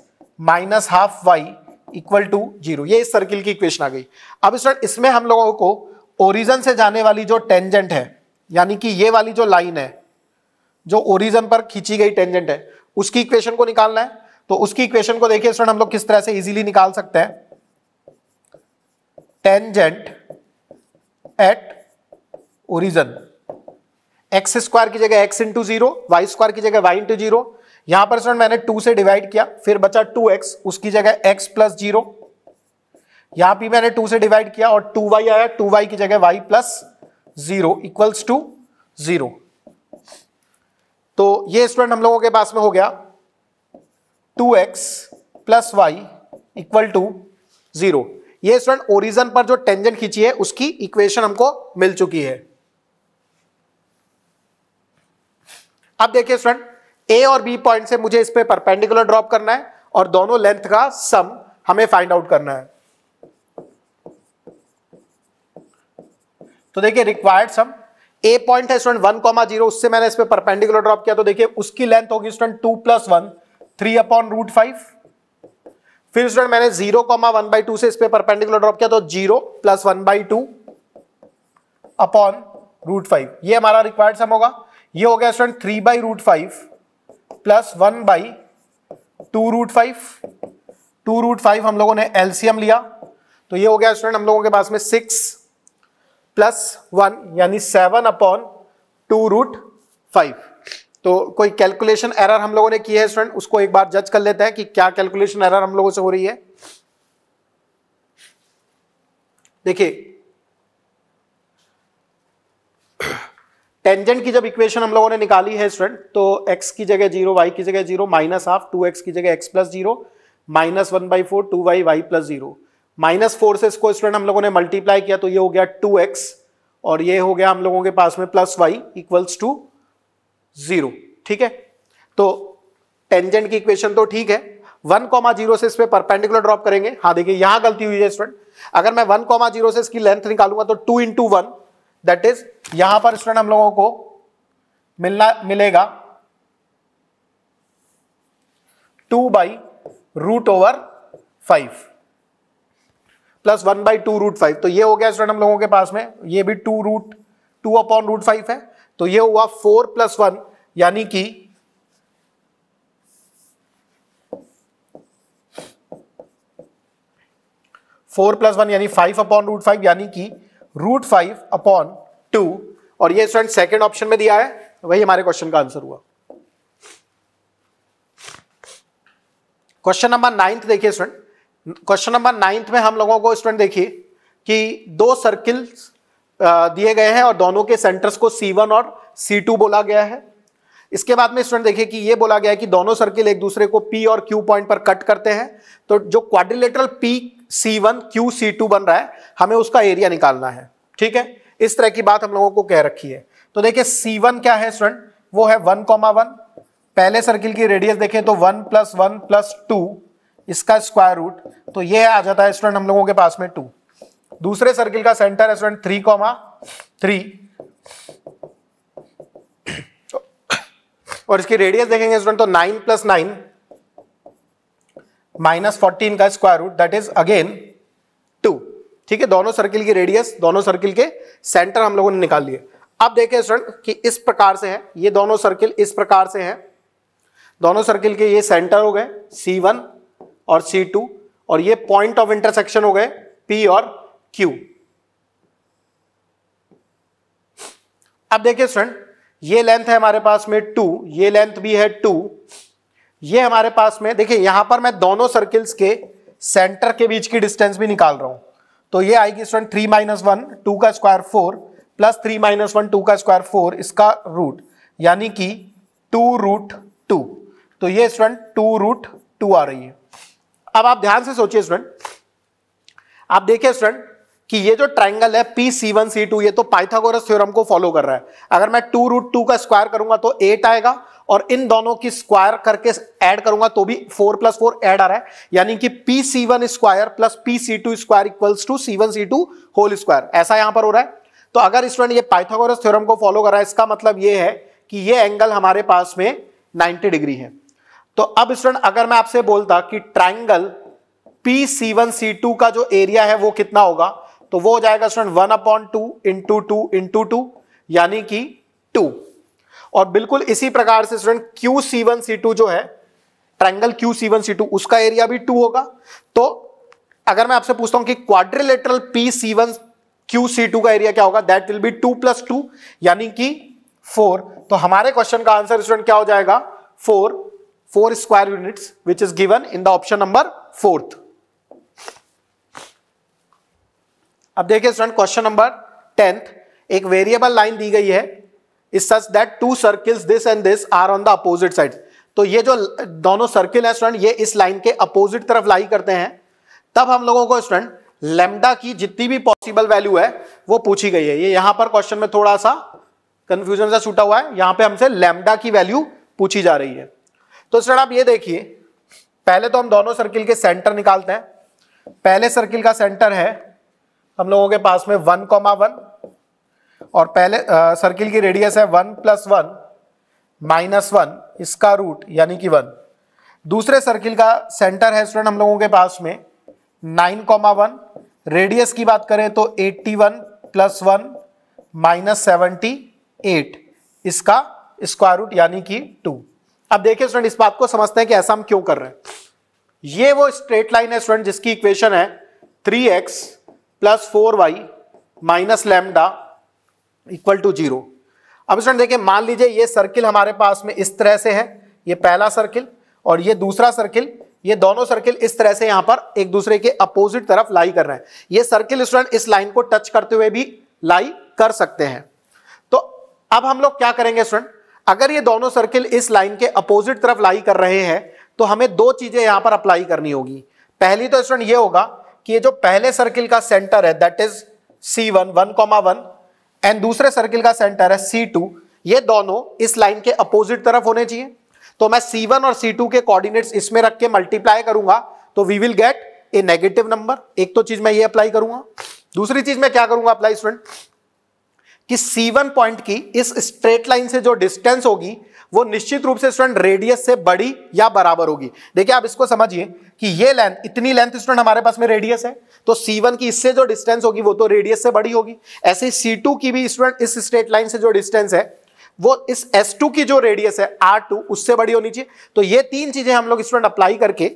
minus half y equal to zero ये इस circle की equation आ गई अब इस इसमें हम लोगों को ओरिजन से जाने वाली जो टेंजेंट है यानी कि ये वाली जो लाइन है जो ओरिजन पर खींची गई टेंजेंट है उसकी इक्वेशन को निकालना है तो उसकी इक्वेशन को देखिए स्टूडेंट हम लोग किस तरह से इजीली निकाल सकते हैं tangent at origin x square की जगह x into zero y square की जगह वाई इंटू जीरो यहां पर स्टूडेंट मैंने टू से डिवाइड किया फिर बचा टू एक्स उसकी जगह एक्स प्लस जीरो यहां पर मैंने टू से डिवाइड किया और टू वाई आया टू वाई की जगह y plus zero equals to zero तो ये स्टूडेंट हम लोगों के पास में हो गया two x plus Y equal to zero ये स्टूडेंट ओरिजन पर जो टेंजन खींची है उसकी इक्वेशन हमको मिल चुकी है अब देखिए स्टूडेंट ए और बी पॉइंट से मुझे इस पर परपेंडिकुलर ड्रॉप करना है और दोनों लेंथ का सम हमें फाइंड आउट करना है तो देखिए रिक्वायर्ड सम ए पॉइंट है स्टूडेंट वन कॉमा जीरो उससे मैंने इस पर परपेंडिकुलर ड्रॉप किया तो देखिए उसकी लेंथ होगी student two plus one three upon root five फिर स्टूडेंट मैंने zero comma one by two से इस पर परपेंडिकुलर ड्रॉप किया तो zero plus one by two upon root five ये हमारा रिक्वायर्ड सम होगा ये हो गया student three by root five plus one by two root five two root five हम लोगों ने एलसीएम लिया तो ये हो गया स्टूडेंट हम लोगों के पास में सिक्स प्लस वन यानी seven upon two root five तो कोई कैलकुलेशन एरर हम लोगों ने की है स्टूडेंट उसको एक बार जज कर लेते हैं कि क्या कैलकुलेशन एरर हम लोगों से हो रही है देखिए टेंजेंट की जब इक्वेशन हम लोगों ने निकाली है स्टूडेंट तो x की जगह जीरो y की जगह zero minus half two x की जगह x plus zero minus one by four two y y plus zero minus four से इसको स्टूडेंट हम लोगों ने मल्टीप्लाई किया तो ये हो गया टू एक्स और ये हो गया हम लोगों के पास में plus y equals to zero ठीक है तो टेंजेंट की इक्वेशन तो ठीक है वन कॉमा जीरो से इस पर परपेंडिकुलर ड्रॉप करेंगे हाँ देखिए यहाँ गलती हुई है स्टूडेंट अगर मैं वन कॉमा जीरो से इसकी लेंथ निकालूंगा तो two into one that is यहां पर स्टूडेंट हम लोगों को मिलना मिलेगा two by root over five plus one by two root five तो ये हो गया स्टूडेंट हम लोगों के पास में ये भी two root two upon root five है तो ये हुआ फोर प्लस वन यानी कि फोर प्लस वन यानी फाइव अपॉन रूट फाइव यानी कि रूट फाइव अपॉन टू और ये स्टूडेंट सेकेंड ऑप्शन में दिया है वही हमारे क्वेश्चन का आंसर हुआ क्वेश्चन नंबर नाइन्थ देखिए स्टूडेंट क्वेश्चन नंबर नाइन्थ में हम लोगों को स्टूडेंट देखिए कि दो सर्किल्स दिए गए हैं और दोनों के सेंटर्स को C1 और C2 बोला गया है इसके बाद में स्टूडेंट देखिए कि ये बोला गया है कि दोनों सर्किल एक दूसरे को P और Q पॉइंट पर कट करते हैं तो जो quadrilateral P C one Q C two बन रहा है हमें उसका एरिया निकालना है ठीक है इस तरह की बात हम लोगों को कह रखी है तो देखिए सी वन क्या है स्टूडेंट वो है वन कॉमा वन पहले सर्किल की रेडियस देखें तो one plus one plus two इसका स्क्वायर रूट तो ये आ जाता है स्टूडेंट हम लोगों के पास में टू दूसरे सर्किल का सेंटर है स्टूडेंट थ्री कॉमा थ्री और इसकी रेडियस देखेंगे स्टूडेंट तो nine plus nine minus fourteen का square root that is again two ठीक है दोनों सर्किल की रेडियस दोनों सर्किल के सेंटर हम लोगों ने निकाल लिए अब देखे स्टूडेंट कि इस प्रकार से है ये दोनों सर्किल इस प्रकार से है दोनों सर्किल के ये सेंटर हो गए सी वन और सी टू और ये पॉइंट ऑफ इंटरसेक्शन हो गए पी और क्यू अब देखिए स्टूडेंट ये लेंथ है हमारे पास में टू ये लेंथ भी है टू ये हमारे पास में देखिए यहां पर मैं दोनों सर्किल्स के सेंटर के बीच की डिस्टेंस भी निकाल रहा हूं तो ये आएगी student three minus one two का square four plus three minus one two का स्क्वायर फोर इसका रूट यानी कि टू रूट टू तो ये स्टूडेंट टू रूट टू आ रही है अब आप ध्यान से सोचिए स्टूडेंट आप देखिए स्टूडेंट कि ये जो ट्राइंगल है P C one C two ये तो पाइथागोरस थ्योरम को फॉलो कर रहा है अगर मैं टू रूट टू का स्क्वायर करूंगा तो एट आएगा और इन दोनों की स्क्वायर करके ऐड करूंगा तो भी फोर प्लस फोर एड आ रहा है यानी कि P C one square plus P C two square equals to C one C two whole square ऐसा यहां पर हो रहा है तो अगर स्टूडेंट ये पाइथागोरस थ्योरम को फॉलो कर रहा है इसका मतलब ये है कि ये एंगल हमारे पास में नाइनटी डिग्री है तो अब स्टूडेंट अगर मैं आपसे बोलता कि triangle P C one C two का जो एरिया है वो कितना होगा तो वो हो जाएगा student one upon two into two into two यानी कि टू और बिल्कुल इसी प्रकार से student Q C one C two जो है triangle Q C one C two उसका एरिया भी टू होगा तो अगर मैं आपसे पूछता हूं कि quadrilateral P C one Q C two का एरिया क्या होगा that will be two plus two यानी कि फोर तो हमारे क्वेश्चन का आंसर स्टूडेंट क्या हो जाएगा four four square units which is given in the option number fourth अब देखिए स्टूडेंट क्वेश्चन नंबर टेंथ एक वेरिएबल लाइन दी गई है is such that two circles this and this are on the opposite side तो ये जो दोनों सर्किल है स्टूडेंट ये इस लाइन के अपोजिट तरफ लाई करते हैं तब हम लोगों को स्टूडेंट लेमडा की जितनी भी पॉसिबल वैल्यू है वो पूछी गई है ये यहां पर क्वेश्चन में थोड़ा सा कंफ्यूजन सा छूटा हुआ है यहां पे हमसे लेमडा की वैल्यू पूछी जा रही है तो स्टूडेंट आप ये देखिए पहले तो हम दोनों सर्किल के सेंटर निकालते हैं पहले सर्किल का सेंटर है हम लोगों के पास में वन कॉमा वन और पहले सर्किल की रेडियस है one plus one minus one इसका रूट यानी कि वन दूसरे सर्किल का सेंटर है स्टूडेंट हम लोगों के पास में नाइन कॉमा वन रेडियस की बात करें तो eighty one plus one minus seventy eight इसका स्क्वायर रूट यानी कि टू अब देखिए स्टूडेंट इस बात को समझते हैं कि ऐसा हम क्यों कर रहे हैं ये वो स्ट्रेट लाइन है स्टूडेंट जिसकी इक्वेशन है three x plus four Y minus lambda equal to zero अब स्टूडेंट देखिए मान लीजिए ये सर्किल हमारे पास में इस तरह से है ये पहला सर्किल और ये दूसरा सर्किल ये दोनों सर्किल इस तरह से यहां पर एक दूसरे के अपोजिट तरफ लाई कर रहे हैं ये सर्किल स्टूडेंट इस लाइन को टच करते हुए भी लाई कर सकते हैं तो अब हम लोग क्या करेंगे स्टूडेंट अगर ये दोनों सर्किल इस लाइन के अपोजिट तरफ लाई कर रहे हैं तो हमें दो चीजें यहां पर अप्लाई करनी होगी पहली तो स्टूडेंट ये होगा कि ये जो पहले सर्किल का सेंटर है that is C one one comma one and दूसरे सर्किल का सेंटर है सी टू ये दोनों इस लाइन के अपोजिट तरफ होने चाहिए तो मैं सी वन और सी टू के कोऑर्डिनेट्स इसमें रख के मल्टीप्लाई करूंगा तो we will get a negative number एक तो चीज मैं ये अप्लाई करूंगा दूसरी चीज मैं क्या करूंगा अप्लाई स्टूडेंट कि सी वन पॉइंट की इस स्ट्रेट लाइन से जो डिस्टेंस होगी वो निश्चित रूप से स्टूडेंट रेडियस से बड़ी या बराबर होगी देखिए आप इसको समझिए कि ये लेंथ इतनी लेंथ स्टूडेंट हमारे पास में रेडियस है तो C1 की इससे जो डिस्टेंस होगी वो तो रेडियस से बड़ी होगी ऐसे ही C2 की भी स्टूडेंट इस स्ट्रेट लाइन से जो डिस्टेंस है वो इस S2 की जो रेडियस है R2 उससे बड़ी होनी चाहिए तो ये तीन चीजें हम लोग स्टूडेंट अप्लाई करके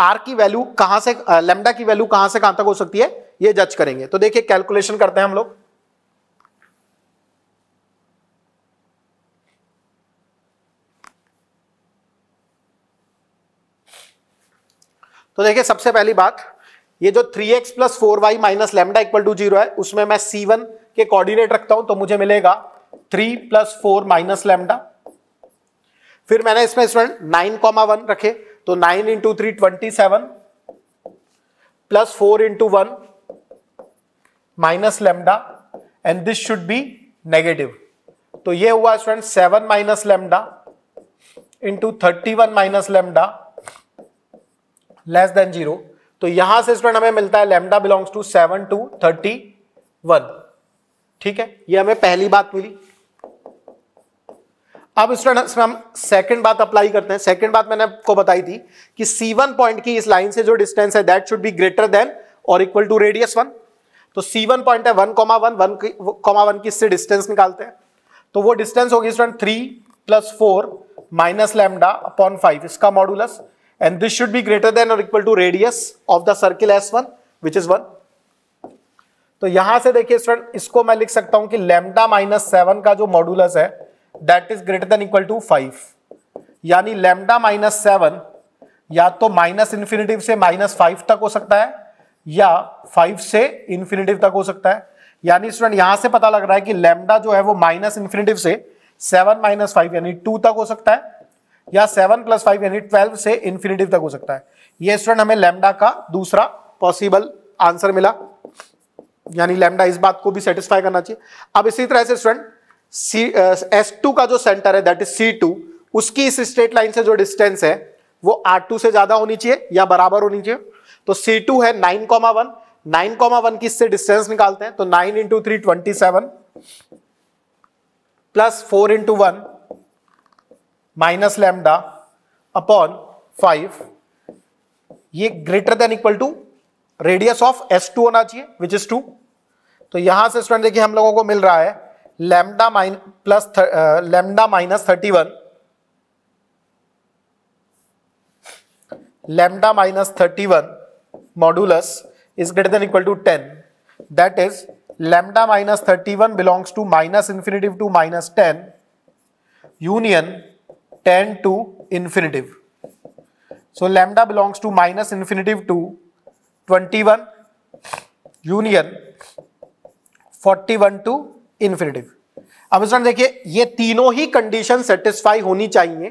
आर की वैल्यू कहां से लेमडा की वैल्यू कहां से कहां तक हो सकती है ये जज करेंगे तो देखिए कैलकुलेशन करते हैं हम लोग तो देखिए सबसे पहली बात ये जो 3x x plus four Y minus lambda equal to zero है उसमें मैं c1 के कोऑर्डिनेट रखता हूं तो मुझे मिलेगा 3 प्लस फोर माइनस लेमडा फिर मैंने इसमें स्टूडेंट नाइन कॉमा वन रखे तो nine into three twenty seven plus four into one minus lambda and this should be negative तो ये हुआ student seven minus lambda into thirty one minus lambda less than zero तो यहां से student हमें मिलता है lambda belongs to seven to thirty one ठीक है ये हमें पहली बात मिली अब स्टूडेंट इसमें हम सेकंड बात अप्लाई करते हैं सेकंड बात मैंने आपको बताई थी कि C1 पॉइंट की इस लाइन से जो डिस्टेंस है that should be greater than और इक्वल टू रेडियस वन तो C1 पॉइंट है one comma one one comma one की इससे डिस्टेंस निकालते हैं तो वो डिस्टेंस होगी student three plus four minus lambda upon five इसका modulus and this should be greater than or equal to radius of the circle S1 which is 1 तो यहां से देखिए स्टूडेंट इसको मैं लिख सकता हूं कि लेमडा माइनस सेवन का जो मॉडुलस है that is greater than equal to five यानी लेमडा माइनस सेवन या तो माइनस इन्फिनेटिव से माइनस फाइव तक हो सकता है या फाइव से इन्फिनेटिव तक हो सकता है यानी स्टूडेंट यहां से पता लग रहा है कि लेमडा जो है वो माइनस इन्फिनेटिव से सेवन माइनस फाइव यानी टू तक हो सकता है या सेवन प्लस फाइव यानी ट्वेल्व से इन्फिनेटिव तक हो सकता है ये स्टूडेंट हमें लेमडा का दूसरा पॉसिबल आंसर मिला यानी लेमडा इस बात को भी सेटिस्फाई करना चाहिए अब इसी तरह से स्टूडेंट सी एस टू का जो सेंटर है दैट इज सी टू उसकी इस स्ट्रेट लाइन से जो डिस्टेंस है वो आर टू से ज्यादा होनी चाहिए या बराबर होनी चाहिए तो सी टू है nine comma one nine comma one की इससे डिस्टेंस निकालते हैं तो nine into three twenty seven plus four into one minus lambda upon five ये greater than equal to radius of S two होना चाहिए विच इज टू तो यहां से स्टूडेंट देखिए हम लोगों को मिल रहा है lambda mine plus lambda minus thirty one lambda minus thirty one modulus is greater than equal to ten that is lambda minus thirty one belongs to minus infinitive to minus ten union tan to infinitive so lambda belongs to minus infinitive to 21 union 41 to infinitive अब इसमें देखिए ये तीनों ही condition satisfy होनी चाहिए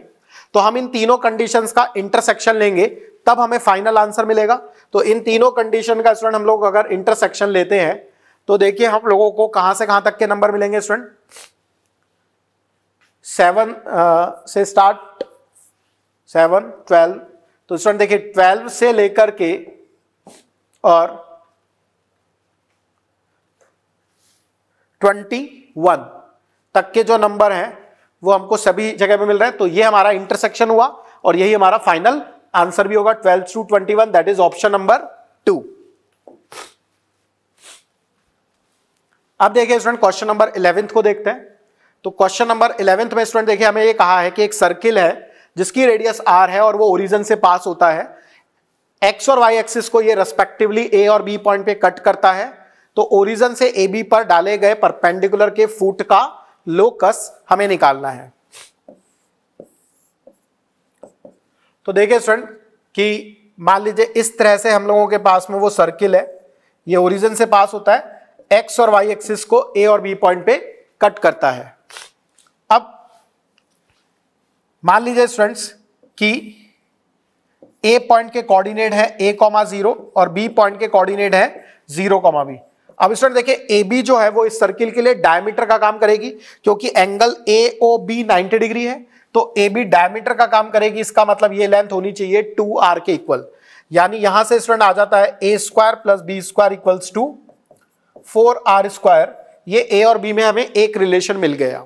तो हम इन तीनों कंडीशंस का इंटरसेक्शन लेंगे तब हमें फाइनल आंसर मिलेगा तो इन तीनों कंडीशन का स्टूडेंट हम लोग अगर इंटरसेक्शन लेते हैं तो देखिए हम लोगों को कहां से कहां तक के नंबर मिलेंगे स्टूडेंट सेवन uh, से स्टार्ट सेवन ट्वेल्व तो स्टूडेंट देखिए ट्वेल्व से लेकर के और ट्वेंटी वन तक के जो नंबर हैं वो हमको सभी जगह पे मिल रहे हैं तो ये हमारा इंटरसेक्शन हुआ और यही हमारा फाइनल आंसर भी होगा twelve to twenty one that is option number two अब देखिए स्टूडेंट क्वेश्चन नंबर इलेवेंथ को देखते हैं तो क्वेश्चन नंबर इलेवेंथ में स्टूडेंट देखिए हमें ये कहा है कि एक सर्किल है जिसकी रेडियस आर है और वो ओरिजन से पास होता है एक्स और वाई एक्सिस को ये रेस्पेक्टिवली ए और बी पॉइंट पे कट करता है तो ओरिजन से ए बी पर डाले गए परपेंडिकुलर के फूट का लोकस हमें निकालना है तो देखिए स्टूडेंट कि मान लीजिए इस तरह से हम लोगों के पास में वो सर्किल है ये ओरिजन से पास होता है एक्स और वाई एक्सिस को ए और बी पॉइंट पे कट करता है मान लीजिए स्टूडेंट्स कि ए पॉइंट के कोऑर्डिनेट है ए कॉमा जीरो और बी पॉइंट के कोऑर्डिनेट है जीरो कॉमा बी अब स्टूडेंट देखिए ए बी जो है वो इस सर्किल के लिए डायमीटर का काम करेगी क्योंकि angle A O B ninety degree है तो ए बी डायमीटर का काम करेगी इसका मतलब ये लेंथ होनी चाहिए टू आर के इक्वल यानी यहां से स्टूडेंट आ जाता है A square plus B square equals to four R square ये ए और बी में हमें एक रिलेशन मिल गया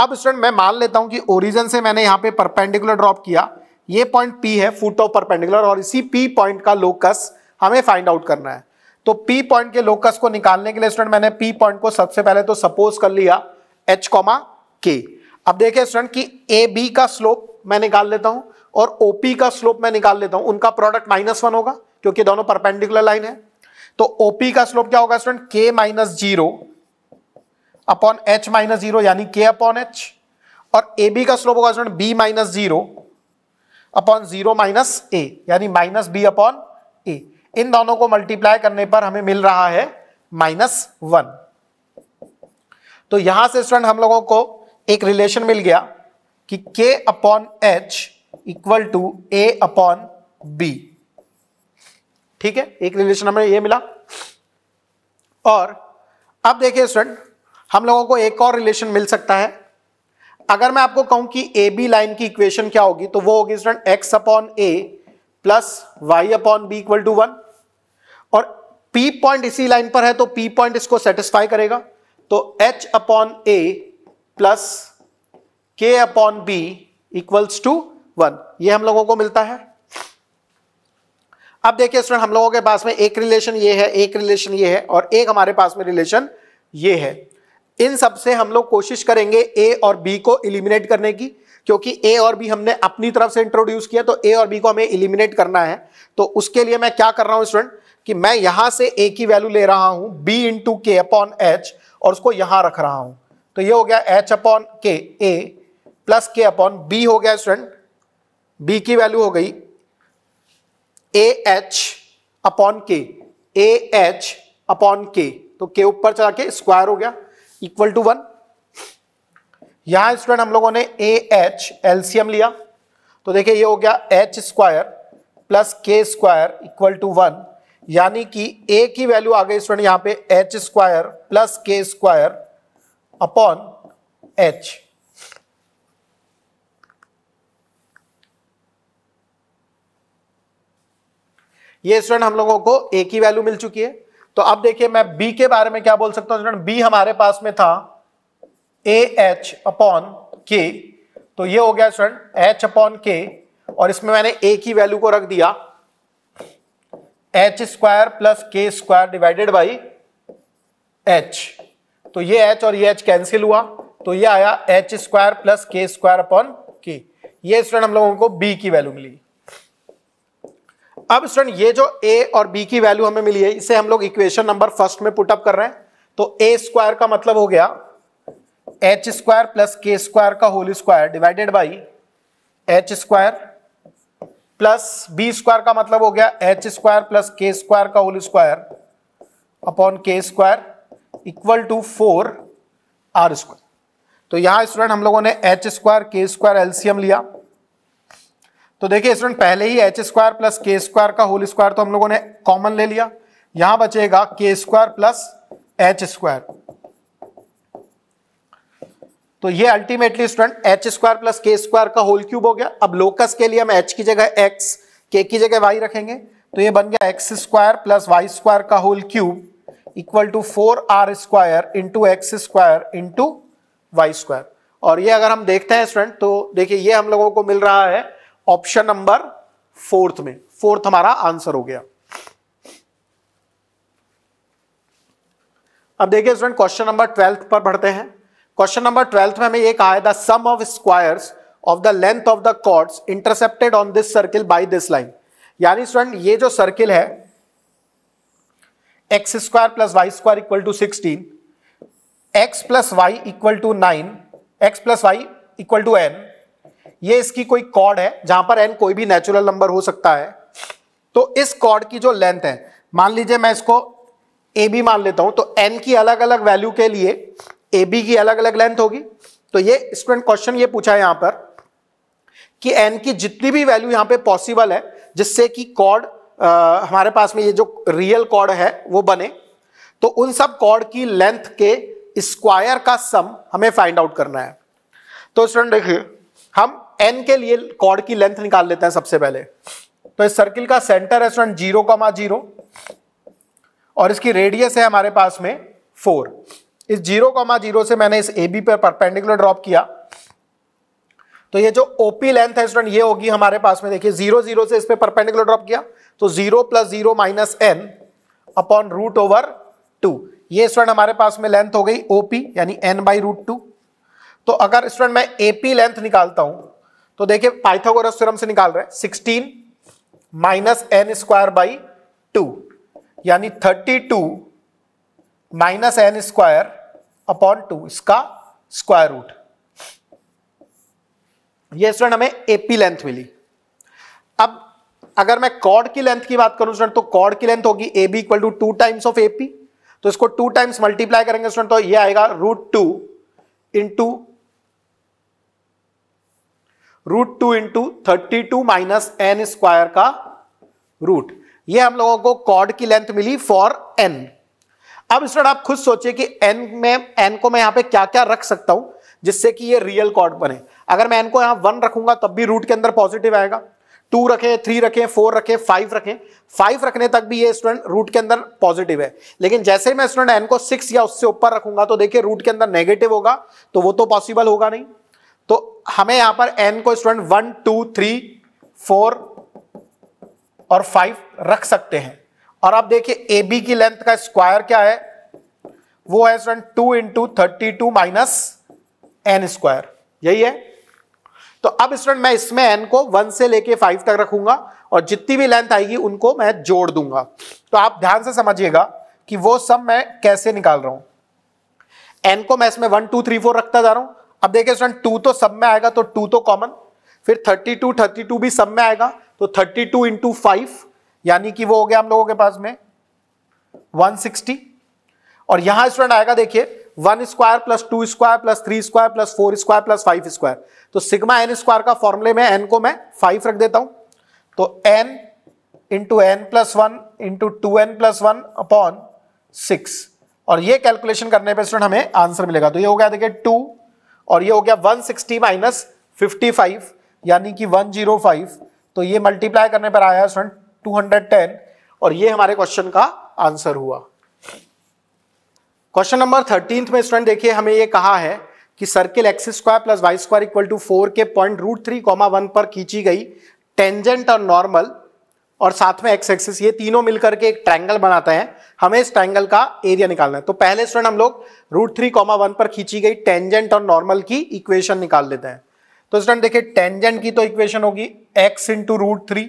अब स्टूडेंट मैं मान लेता हूं कि ओरिजन से मैंने यहां पे परपेंडिकुलर ड्रॉप किया ये पॉइंट पी है फुट ऑफ परपेंडिकुलर और इसी पी पॉइंट का लोकस हमें फाइंड आउट करना है तो पी पॉइंट के लोकस को निकालने के लिए स्टूडेंट मैंने पी पॉइंट को सबसे पहले तो सपोज कर लिया एच कॉमा के अब देखे स्टूडेंट की ए बी का स्लोप मैं निकाल लेता हूं और ओपी का स्लोप मैं निकाल लेता हूं उनका प्रोडक्ट माइनस वन होगा क्योंकि दोनों परपेंडिकुलर लाइन है तो ओपी का स्लोप क्या होगा student K minus zero upon H minus zero यानी के अपॉन एच और ए बी का स्लोप होगा student B minus zero upon zero minus A यानी माइनस बी अपॉन ए इन दोनों को मल्टीप्लाई करने पर हमें मिल रहा है माइनस वन तो यहां से स्टूडेंट हम लोगों को एक रिलेशन मिल गया कि K upon H equal to A upon B ठीक है एक रिलेशन हमें ये मिला और अब देखिए स्टूडेंट हम लोगों को एक और रिलेशन मिल सकता है अगर मैं आपको कहूं कि ए बी लाइन की इक्वेशन क्या होगी तो वो होगी student X upon A plus Y upon B equal to one और पी पॉइंट इसी लाइन पर है तो पी पॉइंट इसको सेटिस्फाई करेगा तो H upon A plus K upon B equals to one ये हम लोगों को मिलता है अब देखिए स्टूडेंट हम लोगों के पास में एक रिलेशन ये है एक रिलेशन ये है और एक हमारे पास में रिलेशन ये है इन सब से हम लोग कोशिश करेंगे ए और बी को इलिमिनेट करने की क्योंकि ए और बी हमने अपनी तरफ से इंट्रोड्यूस किया तो ए और बी को हमें इलिमिनेट करना है तो उसके लिए मैं क्या कर रहा हूं स्टूडेंट कि मैं यहां से ए की वैल्यू ले रहा हूं B into K upon H और उसको यहां रख रहा हूं तो ये हो गया H upon K A plus K upon B हो गया स्टूडेंट बी की वैल्यू हो गई A H upon K A H upon के तो के ऊपर चला के स्क्वायर हो गया इक्वल टू वन यहां स्टूडेंट हम लोगों ने ए एच एलसीएम लिया तो देखिए ये हो गया एच स्क्वायर प्लस के स्क्वायर इक्वल टू वन यानी कि ए की वैल्यू आ गई स्टूडेंट यहां पे एच स्क्वायर प्लस के स्क्वायर अपॉन एच ये स्टूडेंट हम लोगों को ए की वैल्यू मिल चुकी है तो अब देखिए मैं बी के बारे में क्या बोल सकता हूं स्टूडेंट बी हमारे पास में था ए एच अपॉन के तो ये हो गया स्टूडेंट एच अपॉन के और इसमें मैंने ए की वैल्यू को रख दिया एच स्क्वायर प्लस के स्क्वायर डिवाइडेड बाई एच तो ये एच और ये एच कैंसिल हुआ तो ये आया एच स्क्वायर प्लस के स्क्वायर अपॉन के ये स्टूडेंट हम लोगों को बी की वैल्यू मिली अब स्टूडेंट ये जो ए और बी की वैल्यू हमें मिली है इसे हम लोग इक्वेशन नंबर फर्स्ट में पुटअप कर रहे हैं तो ए स्क्वायर का मतलब हो गया एच स्क्वायर प्लस के स्क्वायर का whole square divided by H square plus B square का मतलब हो गया एच स्क्वायर प्लस के स्क्वायर का whole square upon K square equal to four R square तो यहां स्टूडेंट हम लोगों ने H square K square LCM लिया तो देखिए स्टूडेंट पहले ही एच स्क्वायर प्लस के स्क्वायर का होल स्क्वायर तो हम लोगों ने कॉमन ले लिया यहां बचेगा के स्क्वायर प्लस एच स्क्वायर तो ये ultimately student H square plus के स्क्वायर का होल क्यूब हो गया अब लोकस के लिए हम एच की जगह एक्स के की जगह वाई रखेंगे तो ये बन गया x square plus Y square का whole cube equal to four R square into X square into Y square और ये अगर हम देखते हैं स्टूडेंट तो देखिए ये हम लोगों को मिल रहा है ऑप्शन नंबर फोर्थ में फोर्थ हमारा आंसर हो गया अब देखिए स्टूडेंट क्वेश्चन नंबर ट्वेल्थ पर बढ़ते हैं क्वेश्चन नंबर ट्वेल्थ में हमें ये कहा है the sum of squares of the length of the chords intercepted on this circle by this line यानी स्टूडेंट ये जो सर्किल है x square plus Y square equal to sixteen X plus Y equal to nine X plus Y equal to N ये इसकी कोई cord है जहां पर एन कोई भी नेचुरल नंबर हो सकता है तो इस कॉर्ड की जो लेंथ है मान लीजिए मैं इसको ए बी मान लेता हूं तो एन की अलग अलग वैल्यू के लिए ए बी की अलग अलग लेंथ होगी तो ये स्टूडेंट क्वेश्चन ये पूछा है यहां पर कि एन की जितनी भी वैल्यू यहां पे पॉसिबल है जिससे कि कॉर्ड हमारे पास में ये जो रियल कॉर्ड है वो बने तो उन सब कॉर्ड की लेंथ के स्क्वायर का सम हमें फाइंड आउट करना है तो स्टूडेंट देखिए हम एन के लिए कॉर्ड की लेंथ निकाल लेते हैं सबसे पहले तो इस सर्किल का सेंटर है स्टूडेंट जीरो कॉमा जीरो और इसकी रेडियस है हमारे पास में फोर इस जीरो कॉमा जीरो से मैंने इस ए बी पर परपेंडिकुलर ड्रॉप किया तो ये जो ओपी लेंथ है स्टूडेंट ये होगी हमारे पास में देखिए जीरो जीरो से इस पर परपेंडिकुलर ड्रॉप किया तो zero plus zero minus N upon root over two ये स्टूडेंट हमारे पास में लेंथ हो गई ओपी यानी एन बाई रूट टू तो अगर स्टूडेंट मैं एपी लेंथ निकालता हूं तो देखिए पाइथागोरस थ्योरम से निकाल रहे हैं sixteen minus N square by two यानी thirty two minus N square upon two इसका स्क्वायर रूट ये स्टूडेंट हमें एपी लेंथ मिली अब अगर मैं कॉर्ड की लेंथ की बात करूं स्टूडेंट तो कॉर्ड की लेंथ होगी A B equal to two times of AP तो इसको टू टाइम्स मल्टीप्लाई करेंगे स्टूडेंट तो ये आएगा root two into root two into thirty two minus N square का रूट ये हम लोगों को कॉर्ड की लेंथ मिली फॉर एन अब स्टूडेंट आप खुद सोचिए कि एन में एन को मैं यहां पे क्या क्या रख सकता हूं जिससे कि ये रियल कॉर्ड बने अगर मैं एन को यहां वन रखूंगा तब भी रूट के अंदर पॉजिटिव आएगा टू रखें थ्री रखें फोर रखें फाइव रखें फाइव रखने तक भी ये स्टूडेंट रूट के अंदर पॉजिटिव है लेकिन जैसे मैं स्टूडेंट एन को सिक्स या उससे ऊपर रखूंगा तो देखिए रूट के अंदर नेगेटिव होगा तो वो तो पॉसिबल होगा नहीं तो हमें यहां पर एन को student one two three four और फाइव रख सकते हैं और आप देखिए ए बी की लेंथ का स्क्वायर क्या है वो है student two into thirty two minus N square यही है तो अब स्टूडेंट मैं इसमें एन को वन से लेके फाइव तक रखूंगा और जितनी भी लेंथ आएगी उनको मैं जोड़ दूंगा तो आप ध्यान से समझिएगा कि वो सब मैं कैसे निकाल रहा हूं एन को मैं इसमें वन टू थ्री फोर रखता जा रहा हूं अब देखिए स्टूडेंट टू तो सब में आएगा तो टू तो कॉमन फिर थर्टी टू थर्टी टू भी सब में आएगा तो थर्टी टू इंटू फाइव यानी कि वो हो गया हम लोगों के पास में वन सिक्सटी और यहां स्टूडेंट आएगा देखिए one square plus two square plus three square plus four square plus five square तो सिग्मा एन स्क्वायर का फॉर्मुले में एन को मैं फाइव रख देता हूं तो N into N plus one into two N plus one upon six और ये कैलकुलेशन करने पे स्टूडेंट हमें आंसर मिलेगा तो ये हो गया देखिए टू और ये हो गया 160 सिक्सटी माइनस फिफ्टी यानी कि 105 तो ये मल्टीप्लाई करने पर आया स्टूडेंट 210 और ये हमारे क्वेश्चन का आंसर हुआ क्वेश्चन नंबर थर्टींथ में स्टूडेंट देखिए हमें ये कहा है कि circle x square plus Y square equal to four के point root three comma one पर खींची गई टेंजेंट और नॉर्मल और साथ में एक्स एक्सिस ये तीनों मिलकर के एक ट्रायंगल बनाते हैं हमें इस ट्रायंगल का एरिया निकालना है तो पहले स्टूडेंट हम लोग रूट थ्री कॉमा वन पर खींची गई टेंजेंट और नॉर्मल की इक्वेशन निकाल लेते हैं तो स्टूडेंट देखिए टेंजेंट की तो इक्वेशन होगी X into root three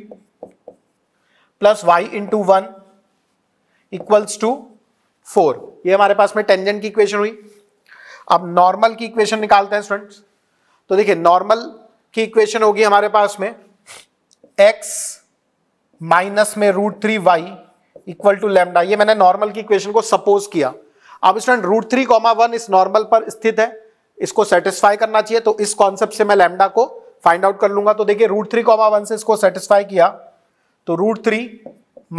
plus Y into one equals to four ये हमारे पास में टेंजेंट की इक्वेशन हुई अब नॉर्मल की इक्वेशन निकालते हैं स्टूडेंट तो देखिए नॉर्मल की इक्वेशन होगी हमारे पास में एक्स माइनस में root three Y equal to lambda ये मैंने नॉर्मल की इक्वेशन को सपोज किया अब student root three comma one इस नॉर्मल पर स्थित है इसको सेटिस्फाई करना चाहिए तो इस कॉन्सेप्ट से मैं लेमडा को फाइंड आउट कर लूंगा तो देखिए रूट थ्री कॉमा वन से इसको सेटिस्फाई किया तो root three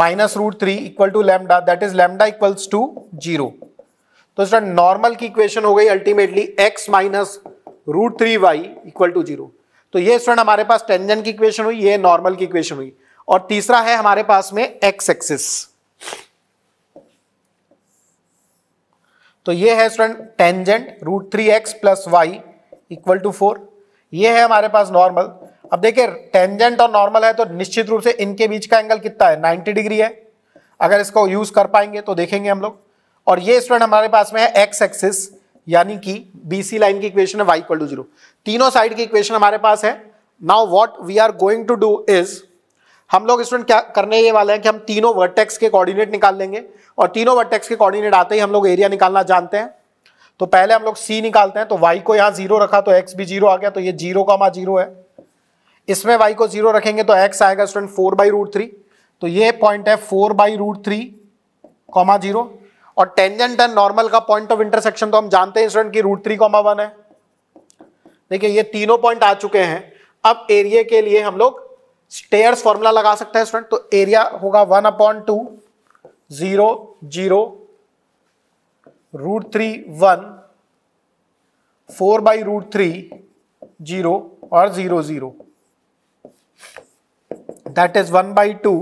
minus root three equal to lambda that is lambda equals to zero तो स्टूडेंट नॉर्मल की इक्वेशन हो गई ultimately X minus root three Y equal to zero तो ये स्टूडेंट हमारे पास टेंजन की इक्वेशन हुई ये नॉर्मल की इक्वेशन हुई और तीसरा है हमारे पास में एक्स एक्सिस तो ये है student tangent root three x plus Y equal to four ये है हमारे पास नॉर्मल अब देखिए टेंजेंट और नॉर्मल है तो निश्चित रूप से इनके बीच का एंगल कितना है 90 डिग्री है अगर इसको यूज कर पाएंगे तो देखेंगे हम लोग और ये स्टूडेंट हमारे पास में है एक्स एक्सिस यानी कि बीसी लाइन की इक्वेशन है वाई इक्वल टू जीरो तीनों साइड की इक्वेशन हमारे पास है now what we are going to do is हम लोग स्टूडेंट क्या करने ये वाले हैं कि हम तीनों वर्टेक्स के कोऑर्डिनेट निकाल लेंगे और तीनों वर्टेक्स के कोऑर्डिनेट आते ही हम लोग एरिया निकालना जानते हैं तो पहले हम लोग सी निकालते हैं तो वाई को यहाँ जीरो रखा तो एक्स भी जीरो आ गया तो ये जीरो का मा जीरो है इसमें वाई को जीरो रखेंगे तो एक्स आएगा student four by root three तो ये पॉइंट है four by root three comma zero और टेंजेंट एंड नॉर्मल का पॉइंट ऑफ इंटरसेक्शन तो हम जानते हैं स्टूडेंट की रूट थ्री कॉमा वन है देखिए ये तीनों पॉइंट आ चुके हैं अब एरिया के लिए हम लोग स्टेयर्स फॉर्मूला लगा सकते हैं स्टूडेंट तो एरिया होगा one upon two zero zero root three one four by root three zero और zero zero that is one by two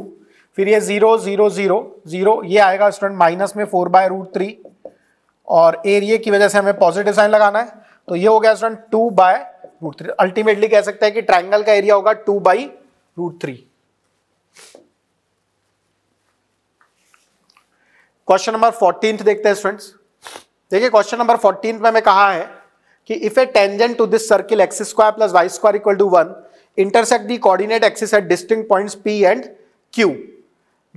फिर ये जीरो जीरो जीरो जीरो ये आएगा स्टूडेंट माइनस में फोर बाय रूट थ्री और area की वजह से हमें पॉजिटिव साइन लगाना है तो ये हो गया student two by root three ultimately कह सकते हैं कि ट्राइंगल का एरिया होगा two by root three question number fourteen देखते हैं स्टूडेंट्स देखिए क्वेश्चन नंबर फोर्टीन में मैं कहा है कि if a tangent to this circle x square plus Y square equal to one intersect the coordinate axis at distinct points P and Q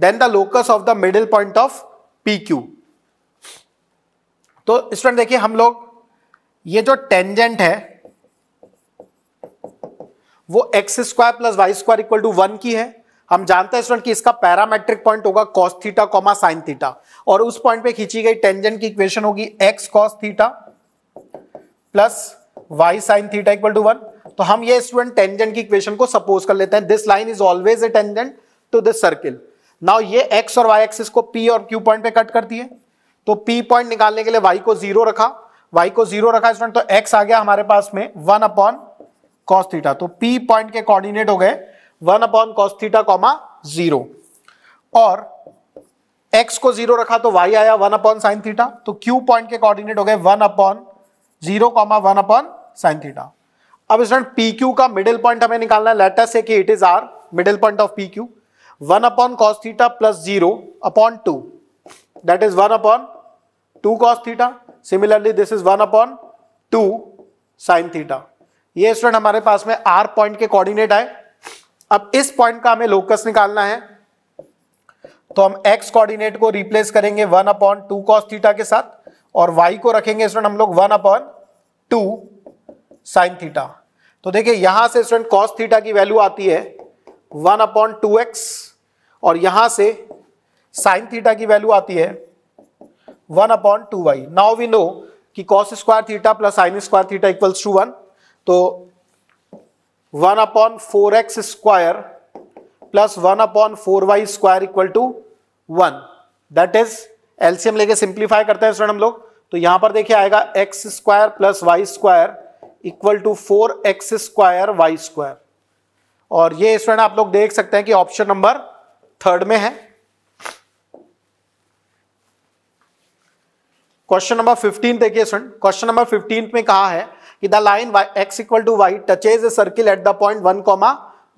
then the locus of the middle point of P Q तो student देखिए हम लोग ये जो tangent है वो x square plus Y square equal to one की है हम जानते हैं स्टूडेंट कि इसका पैरामेट्रिक पॉइंट होगा cos theta comma sign theta और उस पॉइंट पे खींची गई टेंजेंट की इक्वेशन होगी x cos theta plus y sine theta equal to one तो हम ये स्टूडेंट टेंजेंट की इक्वेशन को सपोज कर लेते हैं this line is always a tangent to this circle now ये एक्स और वाई एक्सिस को पी और क्यू पॉइंट पे कट करती है तो पी पॉइंट निकालने के लिए वाई को जीरो रखा वाई को जीरो रखा स्टूडेंट तो एक्स आ गया हमारे पास में वन अपॉन कॉस थीटा तो पी पॉइंट के कोऑर्डिनेट हो गए one upon cos theta comma zero और एक्स को जीरो रखा तो वाई आया वन अपॉन साइन थीटा तो क्यू पॉइंट के कोऑर्डिनेट हो गए one upon zero comma one upon sine theta अब स्टूडेंट पी क्यू का मिडिल पॉइंट हमें निकालना है लेटेस्ट है कि it is R middle point of P Q one upon cos theta plus zero upon two that is one upon two cos theta similarly this is one upon two sine theta ये student हमारे पास में are point के coordinate आए अब इस point का हमें लोकस निकालना है तो हम एक्स कोऑर्डिनेट को रिप्लेस करेंगे one upon two cos theta के साथ और वाई को रखेंगे स्टूडेंट हम लोग one upon two sine theta तो देखिए यहां से स्टूडेंट कॉस थीटा की वैल्यू आती है वन अपॉन टू एक्स और यहां से साइन थीटा की वैल्यू आती है one upon two y now we know कि cos square theta plus sine square theta equals to one तो one upon four x square plus one upon four y square equal to one that is LCM लेके simplify करते हैं student हम लोग तो यहां पर देखिए आएगा x square plus Y square equal to four x square y square और ये स्टूडेंट आप लोग देख सकते हैं कि ऑप्शन नंबर थर्ड में है क्वेश्चन नंबर फिफ्टीन देखिए स्टूडेंट क्वेश्चन नंबर फिफ्टीन में कहा है कि the line x equal to y y touches a circle at the point 1 comma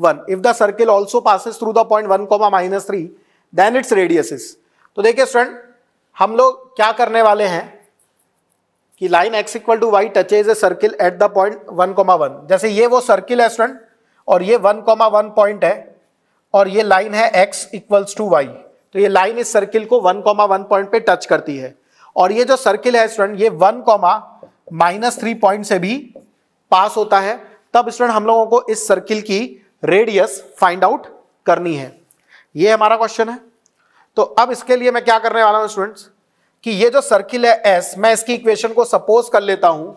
1. If the circle also passes through the point 1 comma minus three then it's radius is तो देखिए student हम लोग क्या करने वाले हैं कि line x equal to y touches a circle at the point one comma one जैसे ये वो सर्किल है स्टूडेंट और ये वन कॉमा वन पॉइंट है और ये लाइन है एक्स इक्वल्स टू वाई तो ये लाइन इस सर्किल को वन कॉमा वन पॉइंट पे टच करती है और ये जो सर्किल है स्टूडेंट ये one comma minus three point से भी पास होता है तब स्टूडेंट हम लोगों को इस सर्किल की रेडियस फाइंड आउट करनी है ये हमारा क्वेश्चन है तो अब इसके लिए मैं क्या करने वाला हूं स्टूडेंट्स कि ये जो सर्किल है एस मैं इसकी इक्वेशन को सपोज कर लेता हूं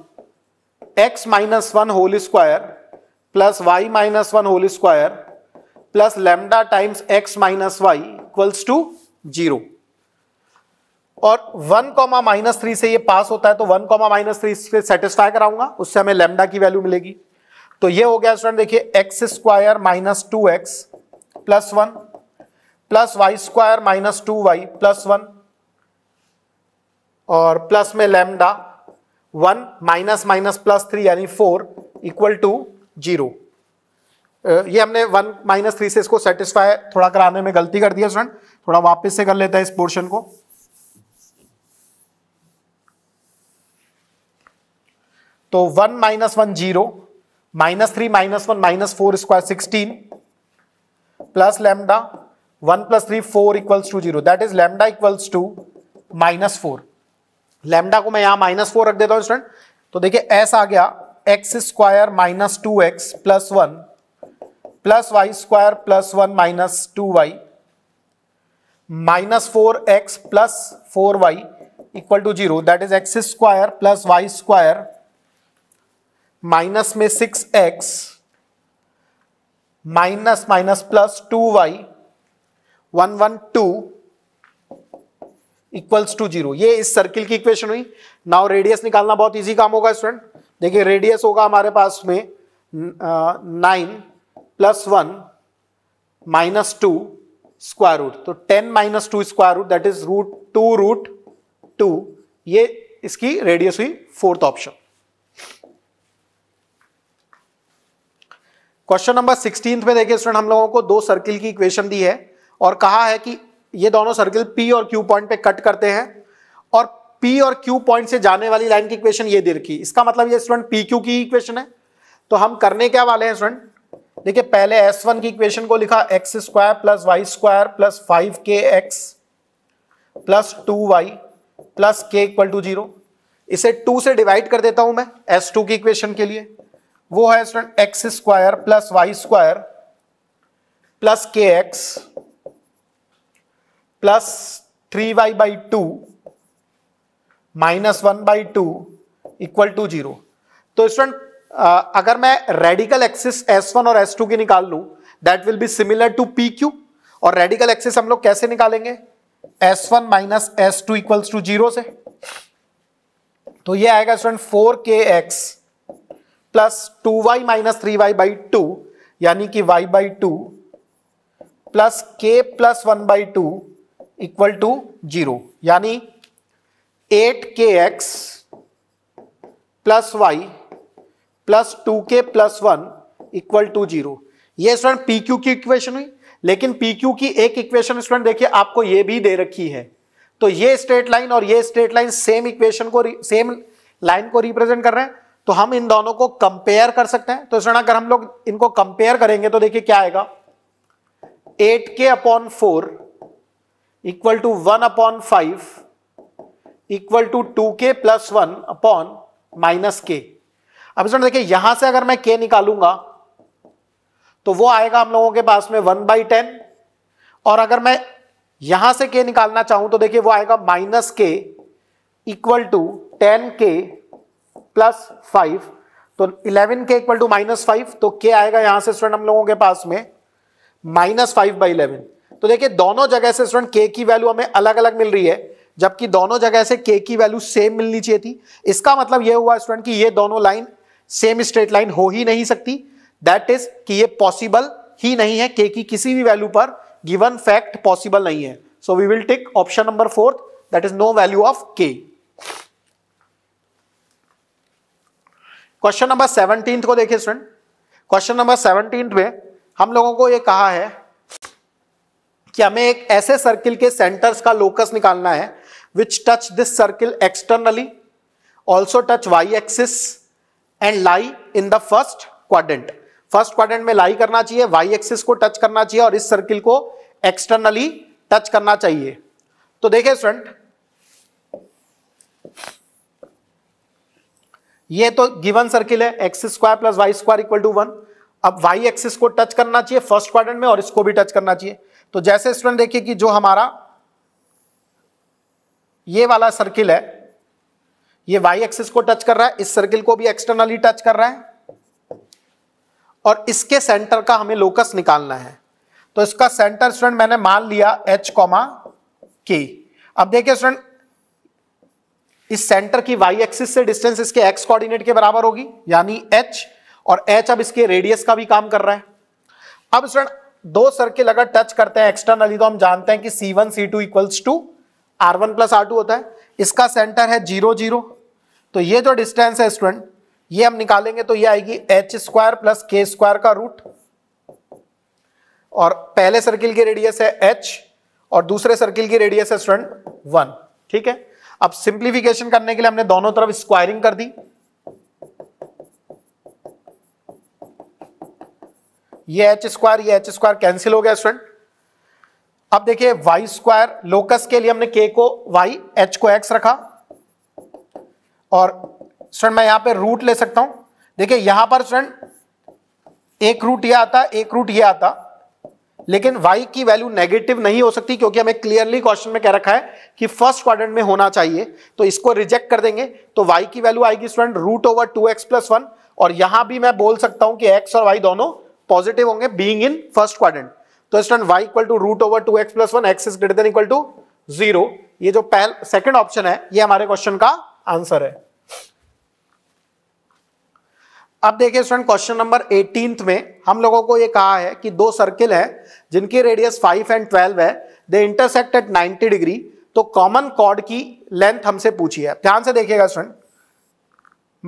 x minus one whole square plus y minus one whole square plus lambda times x minus y equals to zero और वन कॉमा माइनस थ्री से ये पास होता है तो वन कॉमा माइनस थ्री से सेटिस्फाई कराऊंगा उससे हमें लेमडा की वैल्यू मिलेगी तो ये हो गया स्टूडेंट देखिए x square minus two x plus one plus Y square minus two Y plus one और प्लस में lambda one minus minus plus three यानी फोर इक्वल टू जीरो ये हमने वन माइनस थ्री से इसको सेटिस्फाई थोड़ा कराने में गलती कर दिया स्टूडेंट थोड़ा वापस से कर लेता है इस पोर्शन को तो one minus one zero minus three minus one minus four square sixteen plus lambda one plus three four equals to zero that is lambda equals to minus four lambda को मैं यहां माइनस फोर रख देता हूं student तो देखिए S आ गया x square minus two x plus one plus Y square plus one minus two Y minus four x plus four y equal to zero that is x square plus Y square minus में six x minus minus plus two y one one two equals to zero ये इस circle की equation हुई now radius निकालना बहुत easy काम होगा student देखिए रेडियस होगा हमारे पास में nine plus one minus two square root तो ten minus two square root that is root two root two ये इसकी रेडियस हुई fourth option question number sixteen में देखिए स्टूडेंट हम लोगों को दो सर्किल की इक्वेशन दी है और कहा है कि ये दोनों सर्किल पी और क्यू पॉइंट पे कट करते हैं और पी और क्यू पॉइंट से जाने वाली लाइन की इक्वेशन ये दे रखी इसका मतलब ये स्टूडेंट पी क्यू की इक्वेशन है तो हम करने क्या वाले हैं स्टूडेंट देखिए पहले एस वन की इक्वेशन को लिखा x square plus Y square plus five k x plus two Y plus k equal to zero इसे टू से डिवाइड कर देता हूं मैं एस टू की इक्वेशन के लिए वो है student x square plus Y square plus k x plus three y by two minus one by two equal to zero तो स्टूडेंट अगर मैं रेडिकल एक्सिस एस वन और एस टू की निकाल लू that will be similar to P Q और radical axis हम लोग कैसे निकालेंगे S one minus S two equals to zero से तो ये आएगा student four k x plus two Y minus three y by two यानी कि y by two plus k plus one by two equal to zero यानी eight k x plus Y plus two k plus one equal to zero ये student P Q की equation हुई लेकिन P Q की एक equation student देखिए आपको ये भी दे रखी है तो ये स्ट्रेट लाइन और ये स्ट्रेट लाइन सेम इक्वेशन को सेम लाइन को रिप्रेजेंट कर रहे हैं तो हम इन दोनों को कंपेयर कर सकते हैं तो इसमें अगर हम लोग इनको कंपेयर करेंगे तो देखिए क्या आएगा eight k upon four equal to one upon five equal to two k plus one upon minus k अब इसमें देखिए यहां से अगर मैं के निकालूंगा तो वो आएगा हम लोगों के पास में वन बाई टेन और अगर मैं यहां से के निकालना चाहूं तो देखिए वो आएगा minus k equal to ten k plus five तो eleven k equal to minus five तो के आएगा यहां से स्टूडेंट हम लोगों के पास में माइनस फाइव बाई इलेवन तो देखिए दोनों जगह से स्टूडेंट के की वैल्यू हमें अलग अलग मिल रही है जबकि दोनों जगह से के की वैल्यू सेम मिलनी चाहिए थी इसका मतलब यह हुआ स्टूडेंट कि ये दोनों लाइन सेम स्ट्रेट लाइन हो ही नहीं सकती दैट इज कि ये पॉसिबल ही नहीं है के की किसी भी वैल्यू पर गिवन फैक्ट पॉसिबल नहीं है so we will take option number fourth that is no value of k question number seventeen को देखिए स्टूडेंट क्वेश्चन नंबर सेवनटीन में हम लोगों को ये कहा है कि हमें एक ऐसे सर्किल के सेंटर्स का लोकस निकालना है which touch this circle externally also touch y axis and lie in the first quadrant first quadrant में लाई करना चाहिए वाई एक्सिस को टच करना चाहिए और इस सर्किल को एक्सटर्नली टच करना चाहिए तो देखिए स्टूडेंट ये तो गिवन सर्किल है x square plus Y square equal to one अब वाई एक्सिस को टच करना चाहिए फर्स्ट क्वाड्रेंट में और इसको भी टच करना चाहिए तो जैसे स्टूडेंट देखिए कि जो हमारा ये वाला सर्किल है ये वाई एक्सिस को टच कर रहा है इस सर्किल को भी एक्सटर्नली टच कर रहा है और इसके सेंटर का हमें लोकस निकालना है तो इसका सेंटर स्टूडेंट मैंने मान लिया एच कॉमा के अब देखिए स्टूडेंट इस सेंटर की वाई एक्सिस से डिस्टेंस इसके एक्स कोऑर्डिनेट के बराबर होगी यानी एच और एच अब इसके रेडियस का भी काम कर रहा है अब स्टूडेंट दो सर्किल अगर टच करते हैं एक्सटर्नली तो हम जानते हैं कि C one C two equals to are one plus are two होता है इसका सेंटर है जीरो जीरो तो ये जो डिस्टेंस है स्टूडेंट ये हम निकालेंगे तो ये आएगी एच स्क्वायर प्लस के स्क्वायर का रूट और पहले सर्किल की रेडियस है एच और दूसरे सर्किल की रेडियस है स्टूडेंट वन ठीक है अब सिंप्लीफिकेशन करने के लिए हमने दोनों तरफ स्क्वायरिंग कर दी ये एच स्क्वायर ये एच स्क्वायर कैंसिल हो गया स्टूडेंट अब देखिए वाई स्क्वायर लोकस के लिए हमने के को वाई एच को एक्स रखा और स्टूडेंट मैं यहां पे रूट ले सकता हूं देखिए यहां पर स्टूडेंट एक रूट ये आता एक रूट ये आता लेकिन वाई की वैल्यू नेगेटिव नहीं हो सकती क्योंकि हमें क्लियरली क्वेश्चन में कह रखा है कि फर्स्ट क्वार में होना चाहिए तो इसको रिजेक्ट कर देंगे तो वाई की वैल्यू आएगी student root over two x plus one और यहां भी मैं बोल सकता हूं कि एक्स और वाई दोनों पॉजिटिव होंगे बींग इन फर्स्ट क्वार तो student y equal to root over two x plus one x is greater equal to zero जो पहल सेकेंड ऑप्शन है ये हमारे क्वेश्चन का आंसर है अब देखिए स्टूडेंट क्वेश्चन नंबर एटीन में हम लोगों को ये कहा है कि दो सर्किल हैं जिनकी रेडियस फाइव एंड ट्वेल्व है दे इंटरसेक्ट एट 90 डिग्री तो कॉमन कॉर्ड की लेंथ हमसे पूछी है ध्यान से देखिएगा स्टूडेंट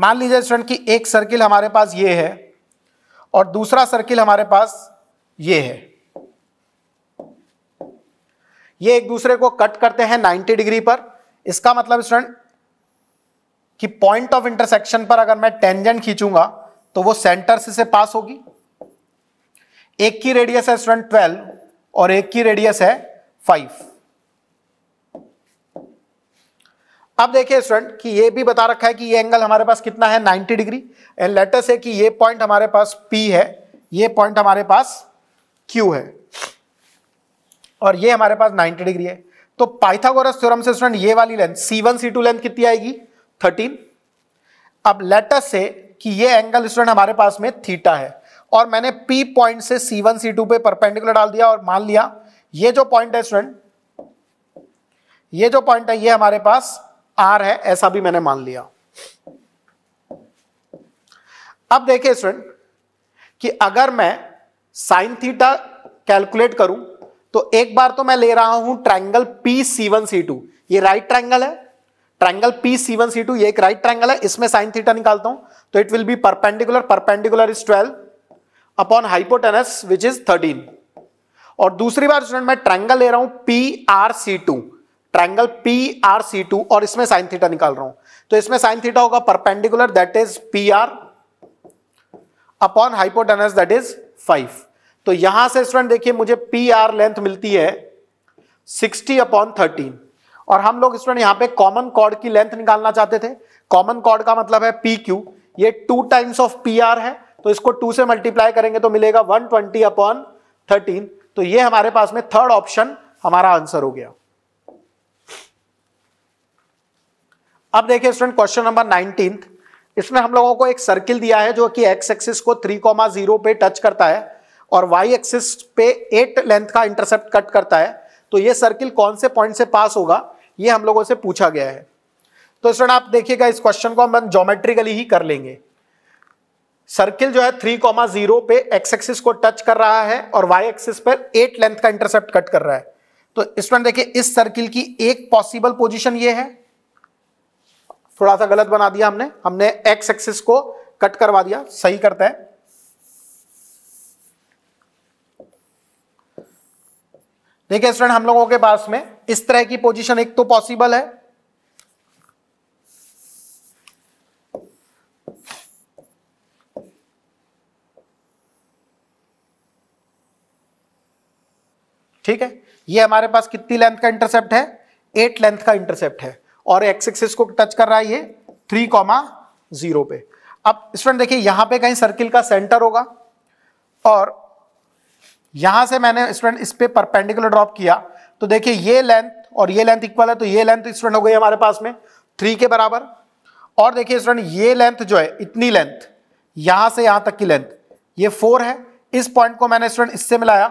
मान लीजिए स्टूडेंट कि एक सर्किल हमारे पास ये है और दूसरा सर्किल हमारे पास ये है ये एक दूसरे को कट करते हैं 90 डिग्री पर इसका मतलब स्टूडेंट कि पॉइंट ऑफ इंटरसेक्शन पर अगर मैं टेंजेंट खींचूंगा तो वो सेंटर से, से पास होगी एक की रेडियस है स्टूडेंट ट्वेल्व और एक की रेडियस है फाइव अब देखिए स्टूडेंट कि ये भी बता रखा है कि ये एंगल हमारे पास कितना है 90 डिग्री एंड लेटेस्ट है कि ये पॉइंट हमारे पास P है ये पॉइंट हमारे पास Q है और ये हमारे पास 90 डिग्री है तो पाइथागोरस थ्योरम से स्टूडेंट ये वाली लेंथ C1 C2 लेंथ कितनी आएगी 13 अब लेटेस्ट से कि ये एंगल स्टूडेंट हमारे पास में थीटा है और मैंने P पॉइंट से C1 C2 पे परपेंडिकुलर डाल दिया और मान लिया ये जो पॉइंट है स्टूडेंट ये जो पॉइंट है ये हमारे पास R है ऐसा भी मैंने मान लिया अब देखिए स्टूडेंट कि अगर मैं साइन थीटा कैलकुलेट करूं तो एक बार तो मैं ले रहा हूं triangle P C one C two ये राइट ट्रायंगल है triangle P C one C two ये एक राइट ट्रायंगल है इसमें साइन थीटा निकालता हूं तो it will be perpendicular perpendicular is 12 upon hypotenuse which is 13 और दूसरी बार स्टूडेंट मैं ट्रैंगल ले रहा हूं P R C two triangle P R C two और इसमें साइन थीटा निकाल रहा हूं तो इसमें साइन थीटा होगा perpendicular that is P R upon hypotenuse that is five तो यहां से स्टूडेंट देखिए मुझे पी आर लेंथ मिलती है सिक्सटी अपॉन थर्टीन और हम लोग स्टूडेंट यहां पे कॉमन कॉर्ड की लेंथ निकालना चाहते थे कॉमन कॉर्ड का मतलब है पी क्यू ये two times of P R है तो इसको टू से मल्टीप्लाई करेंगे तो मिलेगा वन ट्वेंटी अपॉन थर्टीन तो ये हमारे पास में थर्ड ऑप्शन हमारा आंसर हो गया अब देखिए स्टूडेंट क्वेश्चन नंबर नाइनटीन इसमें हम लोगों को एक सर्किल दिया है जो कि एक्स एक्सिस को थ्री कॉमा जीरो पे टच करता है और वाई एक्सिस पे एट लेंथ का इंटरसेप्ट कट करता है तो ये सर्किल कौन से पॉइंट से पास होगा ये हम लोगों से पूछा गया है तो स्टूडेंट आप देखिएगा इस क्वेश्चन को हम जोमेट्रिकली ही कर लेंगे सर्किल जो है थ्री कॉमा जीरो पे एक्स एक्सिस को टच कर रहा है और वाई एक्सिस पर एट लेंथ का इंटरसेप्ट कट कर रहा है तो स्टूडेंट देखिए इस सर्किल की एक पॉसिबल पोजिशन ये है थोड़ा सा गलत बना दिया हमने हमने एक्स एक्सिस को कट करवा दिया सही करता है देखिए स्टूडेंट हम लोगों के पास में इस तरह की पोजीशन एक तो पॉसिबल है ठीक है ये हमारे पास कितनी लेंथ का इंटरसेप्ट है एट लेंथ का इंटरसेप्ट है और एक्स एक्सिस को टच कर रहा है ये थ्री कॉमा जीरो पे अब स्टूडेंट देखिए यहां पे कहीं सर्किल का सेंटर होगा और यहां से मैंने स्टूडेंट इस पर परपेंडिकुलर ड्रॉप किया तो देखिए ये लेंथ और ये लेंथ इक्वल है तो ये लेंथ स्टूडेंट हो गई हमारे पास में थ्री के बराबर और देखिए स्टूडेंट ये लेंथ जो है इतनी लेंथ यहां से यहां तक की लेंथ ये फोर है इस पॉइंट को मैंने स्टूडेंट इससे मिलाया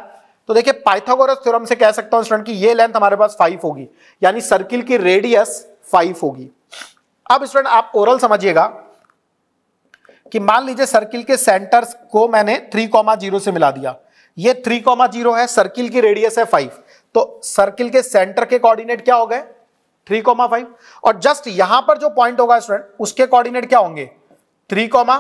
तो देखिए पाइथागोरस थ्योरम से कह सकता हूं स्टूडेंट कि ये लेंथ हमारे पास फाइव होगी यानी सर्किल की रेडियस फाइव होगी अब स्टूडेंट आप ओरल समझिएगा कि मान लीजिए सर्किल के सेंटर्स को मैंने थ्री कॉमा जीरो से मिला दिया ये थ्री कॉमा जीरो है सर्किल की रेडियस है फाइव तो सर्किल के सेंटर के कॉर्डिनेट क्या हो गए थ्री कॉमा फाइव और जस्ट यहां पर जो पॉइंट होगा स्टूडेंट उसके कॉर्डिनेट क्या होंगे थ्री कॉमा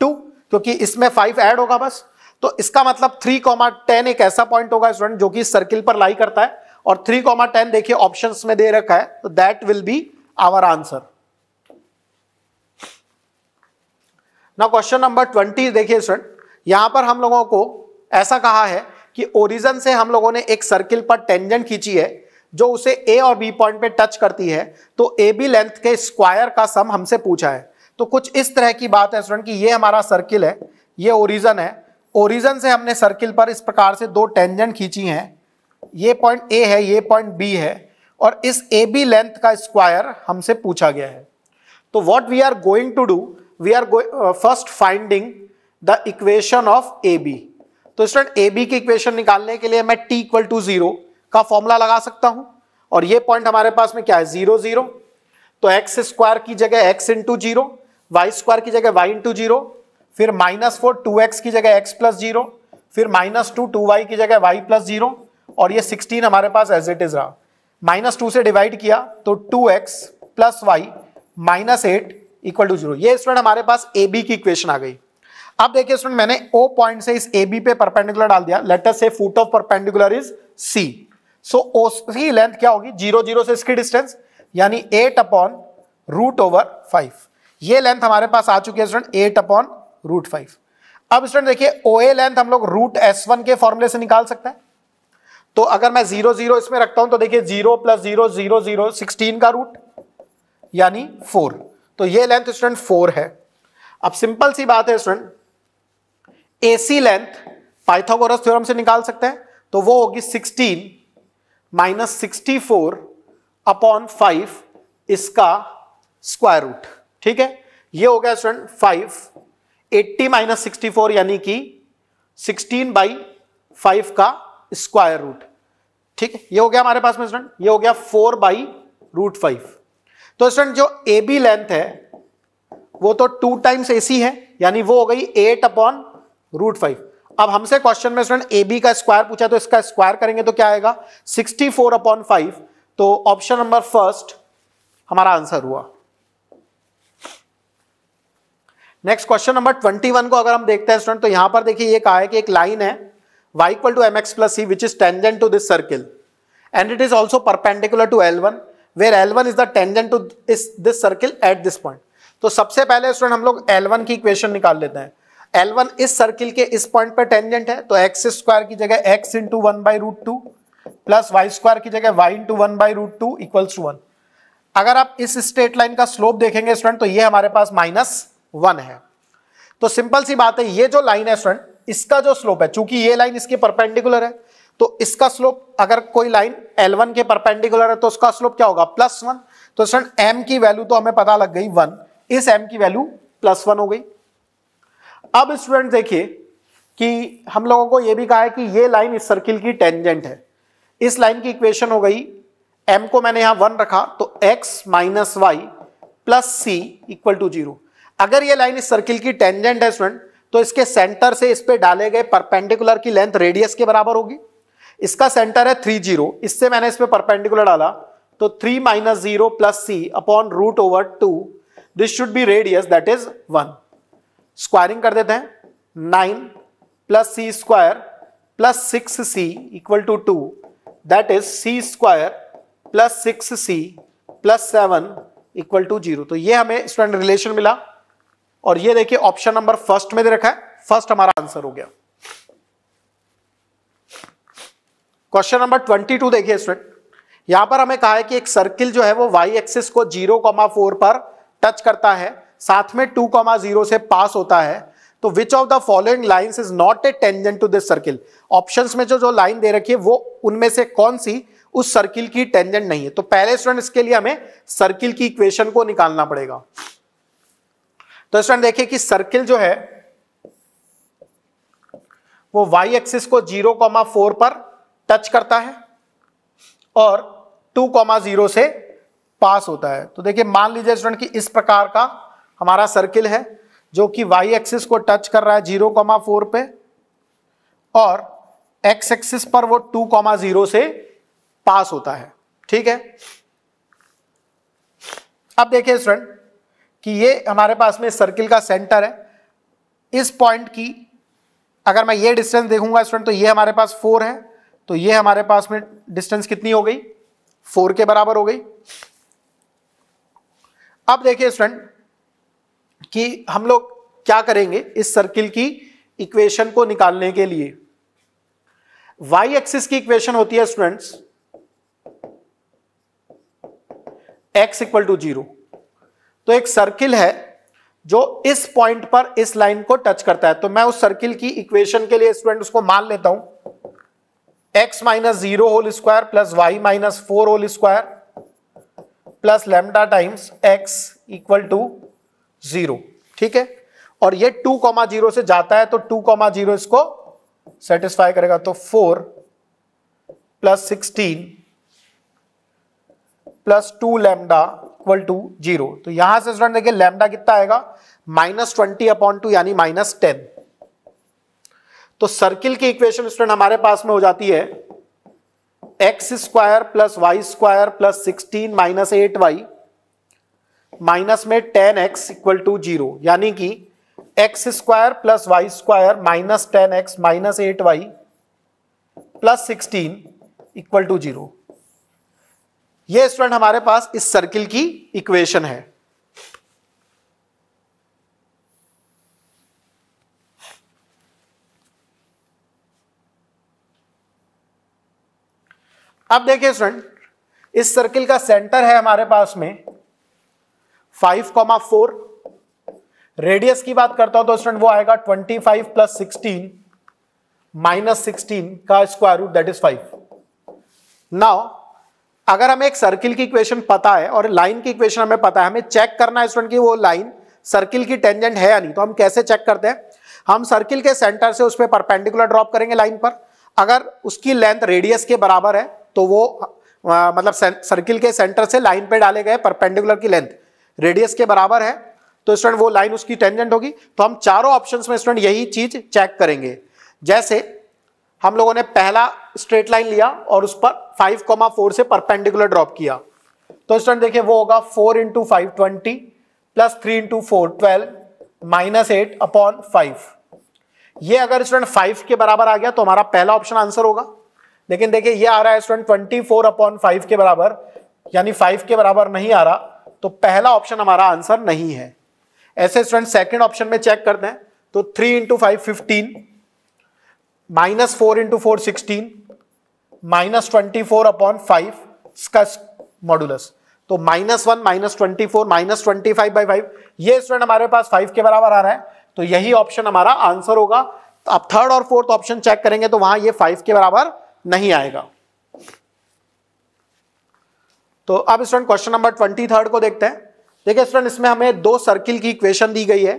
टू क्योंकि इसमें फाइव एड होगा बस तो इसका मतलब थ्री कॉमा टेन एक ऐसा पॉइंट होगा स्टूडेंट जो कि सर्किल पर लाई करता है और थ्री कॉमा टेन देखिए ऑप्शन में दे रखा है तो that will be our answer ना क्वेश्चन नंबर ट्वेंटी देखिए स्टूडेंट यहां पर हम लोगों को ऐसा कहा है कि ओरिजन से हम लोगों ने एक सर्किल पर टेंजेंट खींची है जो उसे ए और बी पॉइंट पे टच करती है तो ए बी लेंथ के स्क्वायर का सम हमसे पूछा है तो कुछ इस तरह की बात है स्टूडेंट कि ये हमारा सर्किल है ये ओरिजन है ओरिजन से हमने सर्किल पर इस प्रकार से दो टेंजेंट खींची हैं ये पॉइंट ए है ये पॉइंट बी है और इस ए बी लेंथ का स्क्वायर हमसे पूछा गया है तो what we are going to do we are first finding the equation of A B तो स्टूडेंट ए बी की इक्वेशन निकालने के लिए मैं टी इक्वल टू जीरो का फॉर्मूला लगा सकता हूं और ये पॉइंट हमारे पास में क्या है जीरो जीरो तो एक्स स्क्वायर की जगह x into zero y square की जगह वाई इंटू जीरो फिर माइनस फोर टू एक्स की जगह एक्स प्लस जीरो फिर माइनस टू टू वाई की जगह वाई प्लस जीरो और ये सिक्सटीन हमारे पास एज इट इज रहा माइनस टू से डिवाइड किया तो two x plus y minus eight equal to zero ये स्टूडेंट हमारे पास ए बी की इक्वेशन आ गई अब देखिए स्टूडेंट मैंने ओ पॉइंट से इस ए बी पे परपेंडिकुलर डाल दिया लेटर से foot of perpendicular is C so O C length क्या होगी जीरो जीरो से इसकी डिस्टेंस यानी eight upon root over five ये लेंथ हमारे पास आ चुकी है student eight upon root five अब स्टूडेंट देखिए ओ ए लेंथ हम लोग रूट एस वन के फॉर्मूले से निकाल सकते हैं तो अगर मैं जीरो जीरो इसमें रखता हूं तो देखिए zero plus zero zero zero sixteen का रूट यानी फोर तो ये लेंथ स्टूडेंट फोर है अब सिंपल सी बात है student A C length Pythagoras theorem से निकाल सकते हैं तो वो होगी sixteen minus sixty four upon five इसका स्क्वायर रूट ठीक है ये हो गया स्टूडेंट फाइव 80 माइनस सिक्सटी यानी कि 16 बाई फाइव का स्क्वायर रूट ठीक है ये हो गया हमारे पास में स्टूडेंट ये हो गया 4 बाई रूट फाइव तो स्टूडेंट जो ए बी लेंथ है वो तो टू टाइम्स ए सी है यानी वो हो गई एट अपॉन रूट फाइव अब हमसे क्वेश्चन में स्टूडेंट ए बी का स्क्वायर पूछा तो इसका स्क्वायर करेंगे तो क्या आएगा 64 फोर अपॉन फाइव तो ऑप्शन नंबर फर्स्ट हमारा आंसर हुआ next question number twenty one को अगर हम देखते हैं स्टूडेंट तो यहां पर देखिए ये कहा है कि एक लाइन है y equal to m x plus c which is tangent to this circle and it is also perpendicular to L one where L one is the tangent to this circle at this point तो सबसे पहले student हम लोग L one की equation निकाल लेते हैं L one इस सर्किल के इस पॉइंट पर टेंजेंट है तो एक्स स्क्वायर की जगह x into one by root two plus Y square की जगह y into one by root two equals to one अगर आप इस स्ट्रेट लाइन का स्लोप देखेंगे स्टूडेंट तो ये हमारे पास माइनस वन है तो सिंपल सी बात है ये जो लाइन है स्टूडेंट इसका जो स्लोप है चूंकि ये लाइन इसके परपेंडिकुलर है तो इसका स्लोप अगर कोई लाइन L1 के परपेंडिकुलर है तो उसका स्लोप क्या होगा प्लस वन तो स्टूडेंट m की वैल्यू तो हमें पता लग गई वन इस m की वैल्यू प्लस वन हो गई अब स्टूडेंट देखिए कि हम लोगों को यह भी कहा है कि ये लाइन इस सर्किल की टेंजेंट है इस लाइन की इक्वेशन हो गई एम को मैंने यहां वन रखा तो x minus Y plus c equal to zero अगर ये लाइन इस सर्किल की टेंजेंट है स्टूडेंट तो इसके सेंटर से इस पर डाले गए परपेंडिकुलर की लेंथ रेडियस के बराबर होगी इसका सेंटर है थ्री जीरो इससे मैंने इस पर परपेंडिकुलर डाला तो three minus zero plus c upon root over two this should be radius that is one squaring कर देते हैं nine plus c square plus six c equal to two that is c square plus six c plus seven equal to zero तो ये हमें student relation मिला और ये देखिए ऑप्शन नंबर फर्स्ट में दे रखा है फर्स्ट हमारा आंसर हो गया क्वेश्चन नंबर ट्वेंटी टू देखिए स्टूडेंट यहां पर हमें कहा है कि एक सर्किल जो है वो वाई एक्सिस को जीरो फोर पर टच करता है साथ में टू जीरो से पास होता है तो which of the following lines is not a tangent to this circle options में जो जो लाइन दे रखी है वो उनमें से कौन सी उस सर्किल की टेंजेंट नहीं है तो पहले स्टूडेंट इसके लिए हमें सर्किल की इक्वेशन को निकालना पड़ेगा तो स्टूडेंट देखिए कि सर्किल जो है वो वाई एक्सिस को 0,4 पर टच करता है और 2,0 से पास होता है तो देखिए मान लीजिए स्टूडेंट कि इस प्रकार का हमारा सर्किल है जो कि वाई एक्सिस को टच कर रहा है 0,4 पे और एक्स एक्सिस पर वो 2,0 से पास होता है ठीक है अब देखिए स्टूडेंट कि ये हमारे पास में सर्किल का सेंटर है इस पॉइंट की अगर मैं ये डिस्टेंस देखूंगा स्टूडेंट तो ये हमारे पास फोर है तो ये हमारे पास में डिस्टेंस कितनी हो गई फोर के बराबर हो गई अब देखिए स्टूडेंट कि हम लोग क्या करेंगे इस सर्किल की इक्वेशन को निकालने के लिए वाई एक्सिस की इक्वेशन होती है students x equal to zero तो एक सर्किल है जो इस पॉइंट पर इस लाइन को टच करता है तो मैं उस सर्किल की इक्वेशन के लिए स्टूडेंट उसको मान लेता हूं x minus zero whole square plus y minus four whole square plus lambda times x equal to zero ठीक है और ये टू कॉमा जीरो से जाता है तो टू कॉमा जीरो इसको सेटिस्फाई करेगा तो four plus sixteen plus two lambda equal to zero तो यहां से स्टूडेंट देखिए लैमडा कितना आएगा माइनस ट्वेंटी अपॉन टू यानी माइनस टेन तो सर्किल की इक्वेशन स्टूडेंट हमारे पास में हो जाती है x square plus Y square plus sixteen minus eight Y minus में ten x equal to zero यानी कि x square plus Y square minus ten x minus eight Y plus sixteen equal to zero ये student हमारे पास इस circle की equation है अब देखिए स्टूडेंट इस सर्किल का सेंटर है हमारे पास में 5.4 रेडियस की बात करता हूं तो स्टूडेंट वो आएगा 25 five plus sixteen minus sixteen का square root that is 5 now अगर हमें एक सर्किल की इक्वेशन पता है और लाइन की इक्वेशन हमें पता है हमें चेक करना है स्टूडेंट की वो लाइन सर्किल की टेंजेंट है या नहीं तो हम कैसे चेक करते हैं हम सर्किल के सेंटर से उस पर परपेंडिकुलर ड्रॉप करेंगे लाइन पर अगर उसकी लेंथ रेडियस के बराबर है तो वो आ, मतलब सर्किल के सेंटर से लाइन पे डाले गए परपेंडिकुलर की लेंथ रेडियस के बराबर है तो स्टूडेंट वो लाइन उसकी टेंजेंट होगी तो हम चारों ऑप्शंस में स्टूडेंट यही चीज चेक करेंगे जैसे हम लोगों ने पहला स्ट्रेट लाइन लिया और उस पर 5.4 से परपेंडिकुलर ड्रॉप किया तो स्टूडेंट देखिए वो होगा 4 into five twenty plus three into four twelve minus eight upon five ये अगर स्टूडेंट फाइव के बराबर आ गया तो हमारा पहला ऑप्शन आंसर होगा लेकिन देखिए ये आ रहा है student twenty four upon five के बराबर यानी फाइव के बराबर नहीं आ रहा तो पहला ऑप्शन हमारा आंसर नहीं है ऐसे स्टूडेंट सेकेंड ऑप्शन में चेक करते हैं तो three into five fifteen minus four into four sixteen minus twenty four upon five इसका मॉडुलस तो minus one minus twenty four minus twenty five by five ये स्टूडेंट हमारे पास फाइव के बराबर आ रहा है तो यही ऑप्शन हमारा आंसर होगा तो आप थर्ड और फोर्थ ऑप्शन चेक करेंगे तो वहां ये फाइव के बराबर नहीं आएगा तो अब student question number twenty third को देखते हैं देखिए स्टूडेंट इसमें हमें दो सर्किल की इक्वेशन दी गई है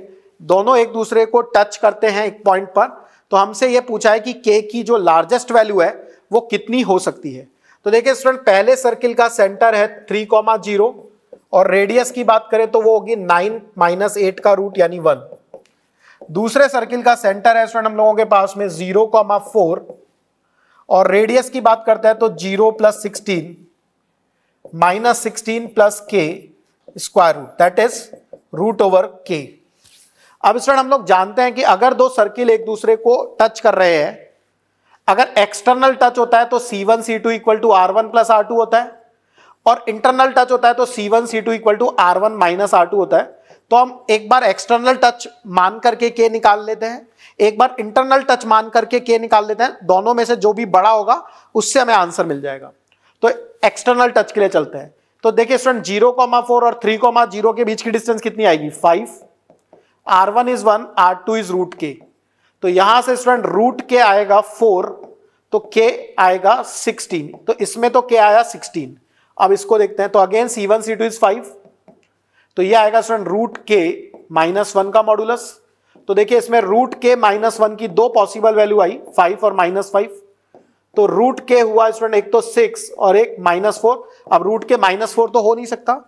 दोनों एक दूसरे को टच करते हैं एक पॉइंट पर तो हमसे ये पूछा है कि के की जो लार्जेस्ट वैल्यू है वो कितनी हो सकती है तो देखिए स्टूडेंट पहले सर्किल का सेंटर है थ्री कॉमा जीरो और रेडियस की बात करें तो वो होगी नाइन माइनस एट का रूट यानी वन दूसरे सर्किल का सेंटर है स्टूडेंट हम लोगों के पास में जीरो कॉमा फोर और रेडियस की बात करते हैं तो zero plus sixteen minus sixteen plus के square root that is root over k अब स्टूडेंट हम लोग जानते हैं कि अगर दो सर्किल एक दूसरे को टच कर रहे हैं अगर एक्सटर्नल टच होता है तो C one C two equal to are one plus are two होता है और इंटरनल टच होता है तो C one C two equal to are one minus R two होता है तो हम एक बार एक्सटर्नल टच मान करके के निकाल लेते हैं एक बार इंटरनल टच मान करके के निकाल लेते हैं दोनों में से जो भी बड़ा होगा उससे हमें आंसर मिल जाएगा तो एक्सटर्नल टच के लिए चलते हैं तो देखिए स्टूडेंट जीरो कॉमा फोर और थ्री कॉमा जीरो के बीच की डिस्टेंस कितनी आएगी five R one is one R two is root k तो यहां से स्टूडेंट रूट के आएगा फोर तो के आएगा सिक्सटीन तो इसमें तो के आया सिक्सटीन अब इसको देखते हैं तो again C one C two is five तो ये आएगा student root k minus one का मॉडुलस तो देखिए इसमें रूट के माइनस वन की दो पॉसिबल वैल्यू आई फाइव और माइनस फाइव तो रूट के हुआ स्टूडेंट एक तो सिक्स और एक माइनस फोर अब रूट के माइनस फोर तो हो नहीं सकता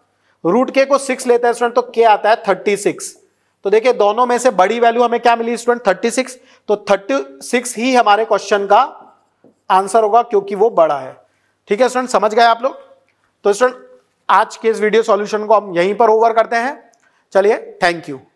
रूट के को सिक्स लेते हैं स्टूडेंट तो के आता है थर्टी सिक्स तो देखिए दोनों में से बड़ी वैल्यू हमें क्या मिली स्टूडेंट 36 तो 36 ही हमारे क्वेश्चन का आंसर होगा क्योंकि वो बड़ा है ठीक है स्टूडेंट समझ गए आप लोग तो स्टूडेंट आज के इस वीडियो सॉल्यूशन को हम यहीं पर ओवर करते हैं चलिए थैंक यू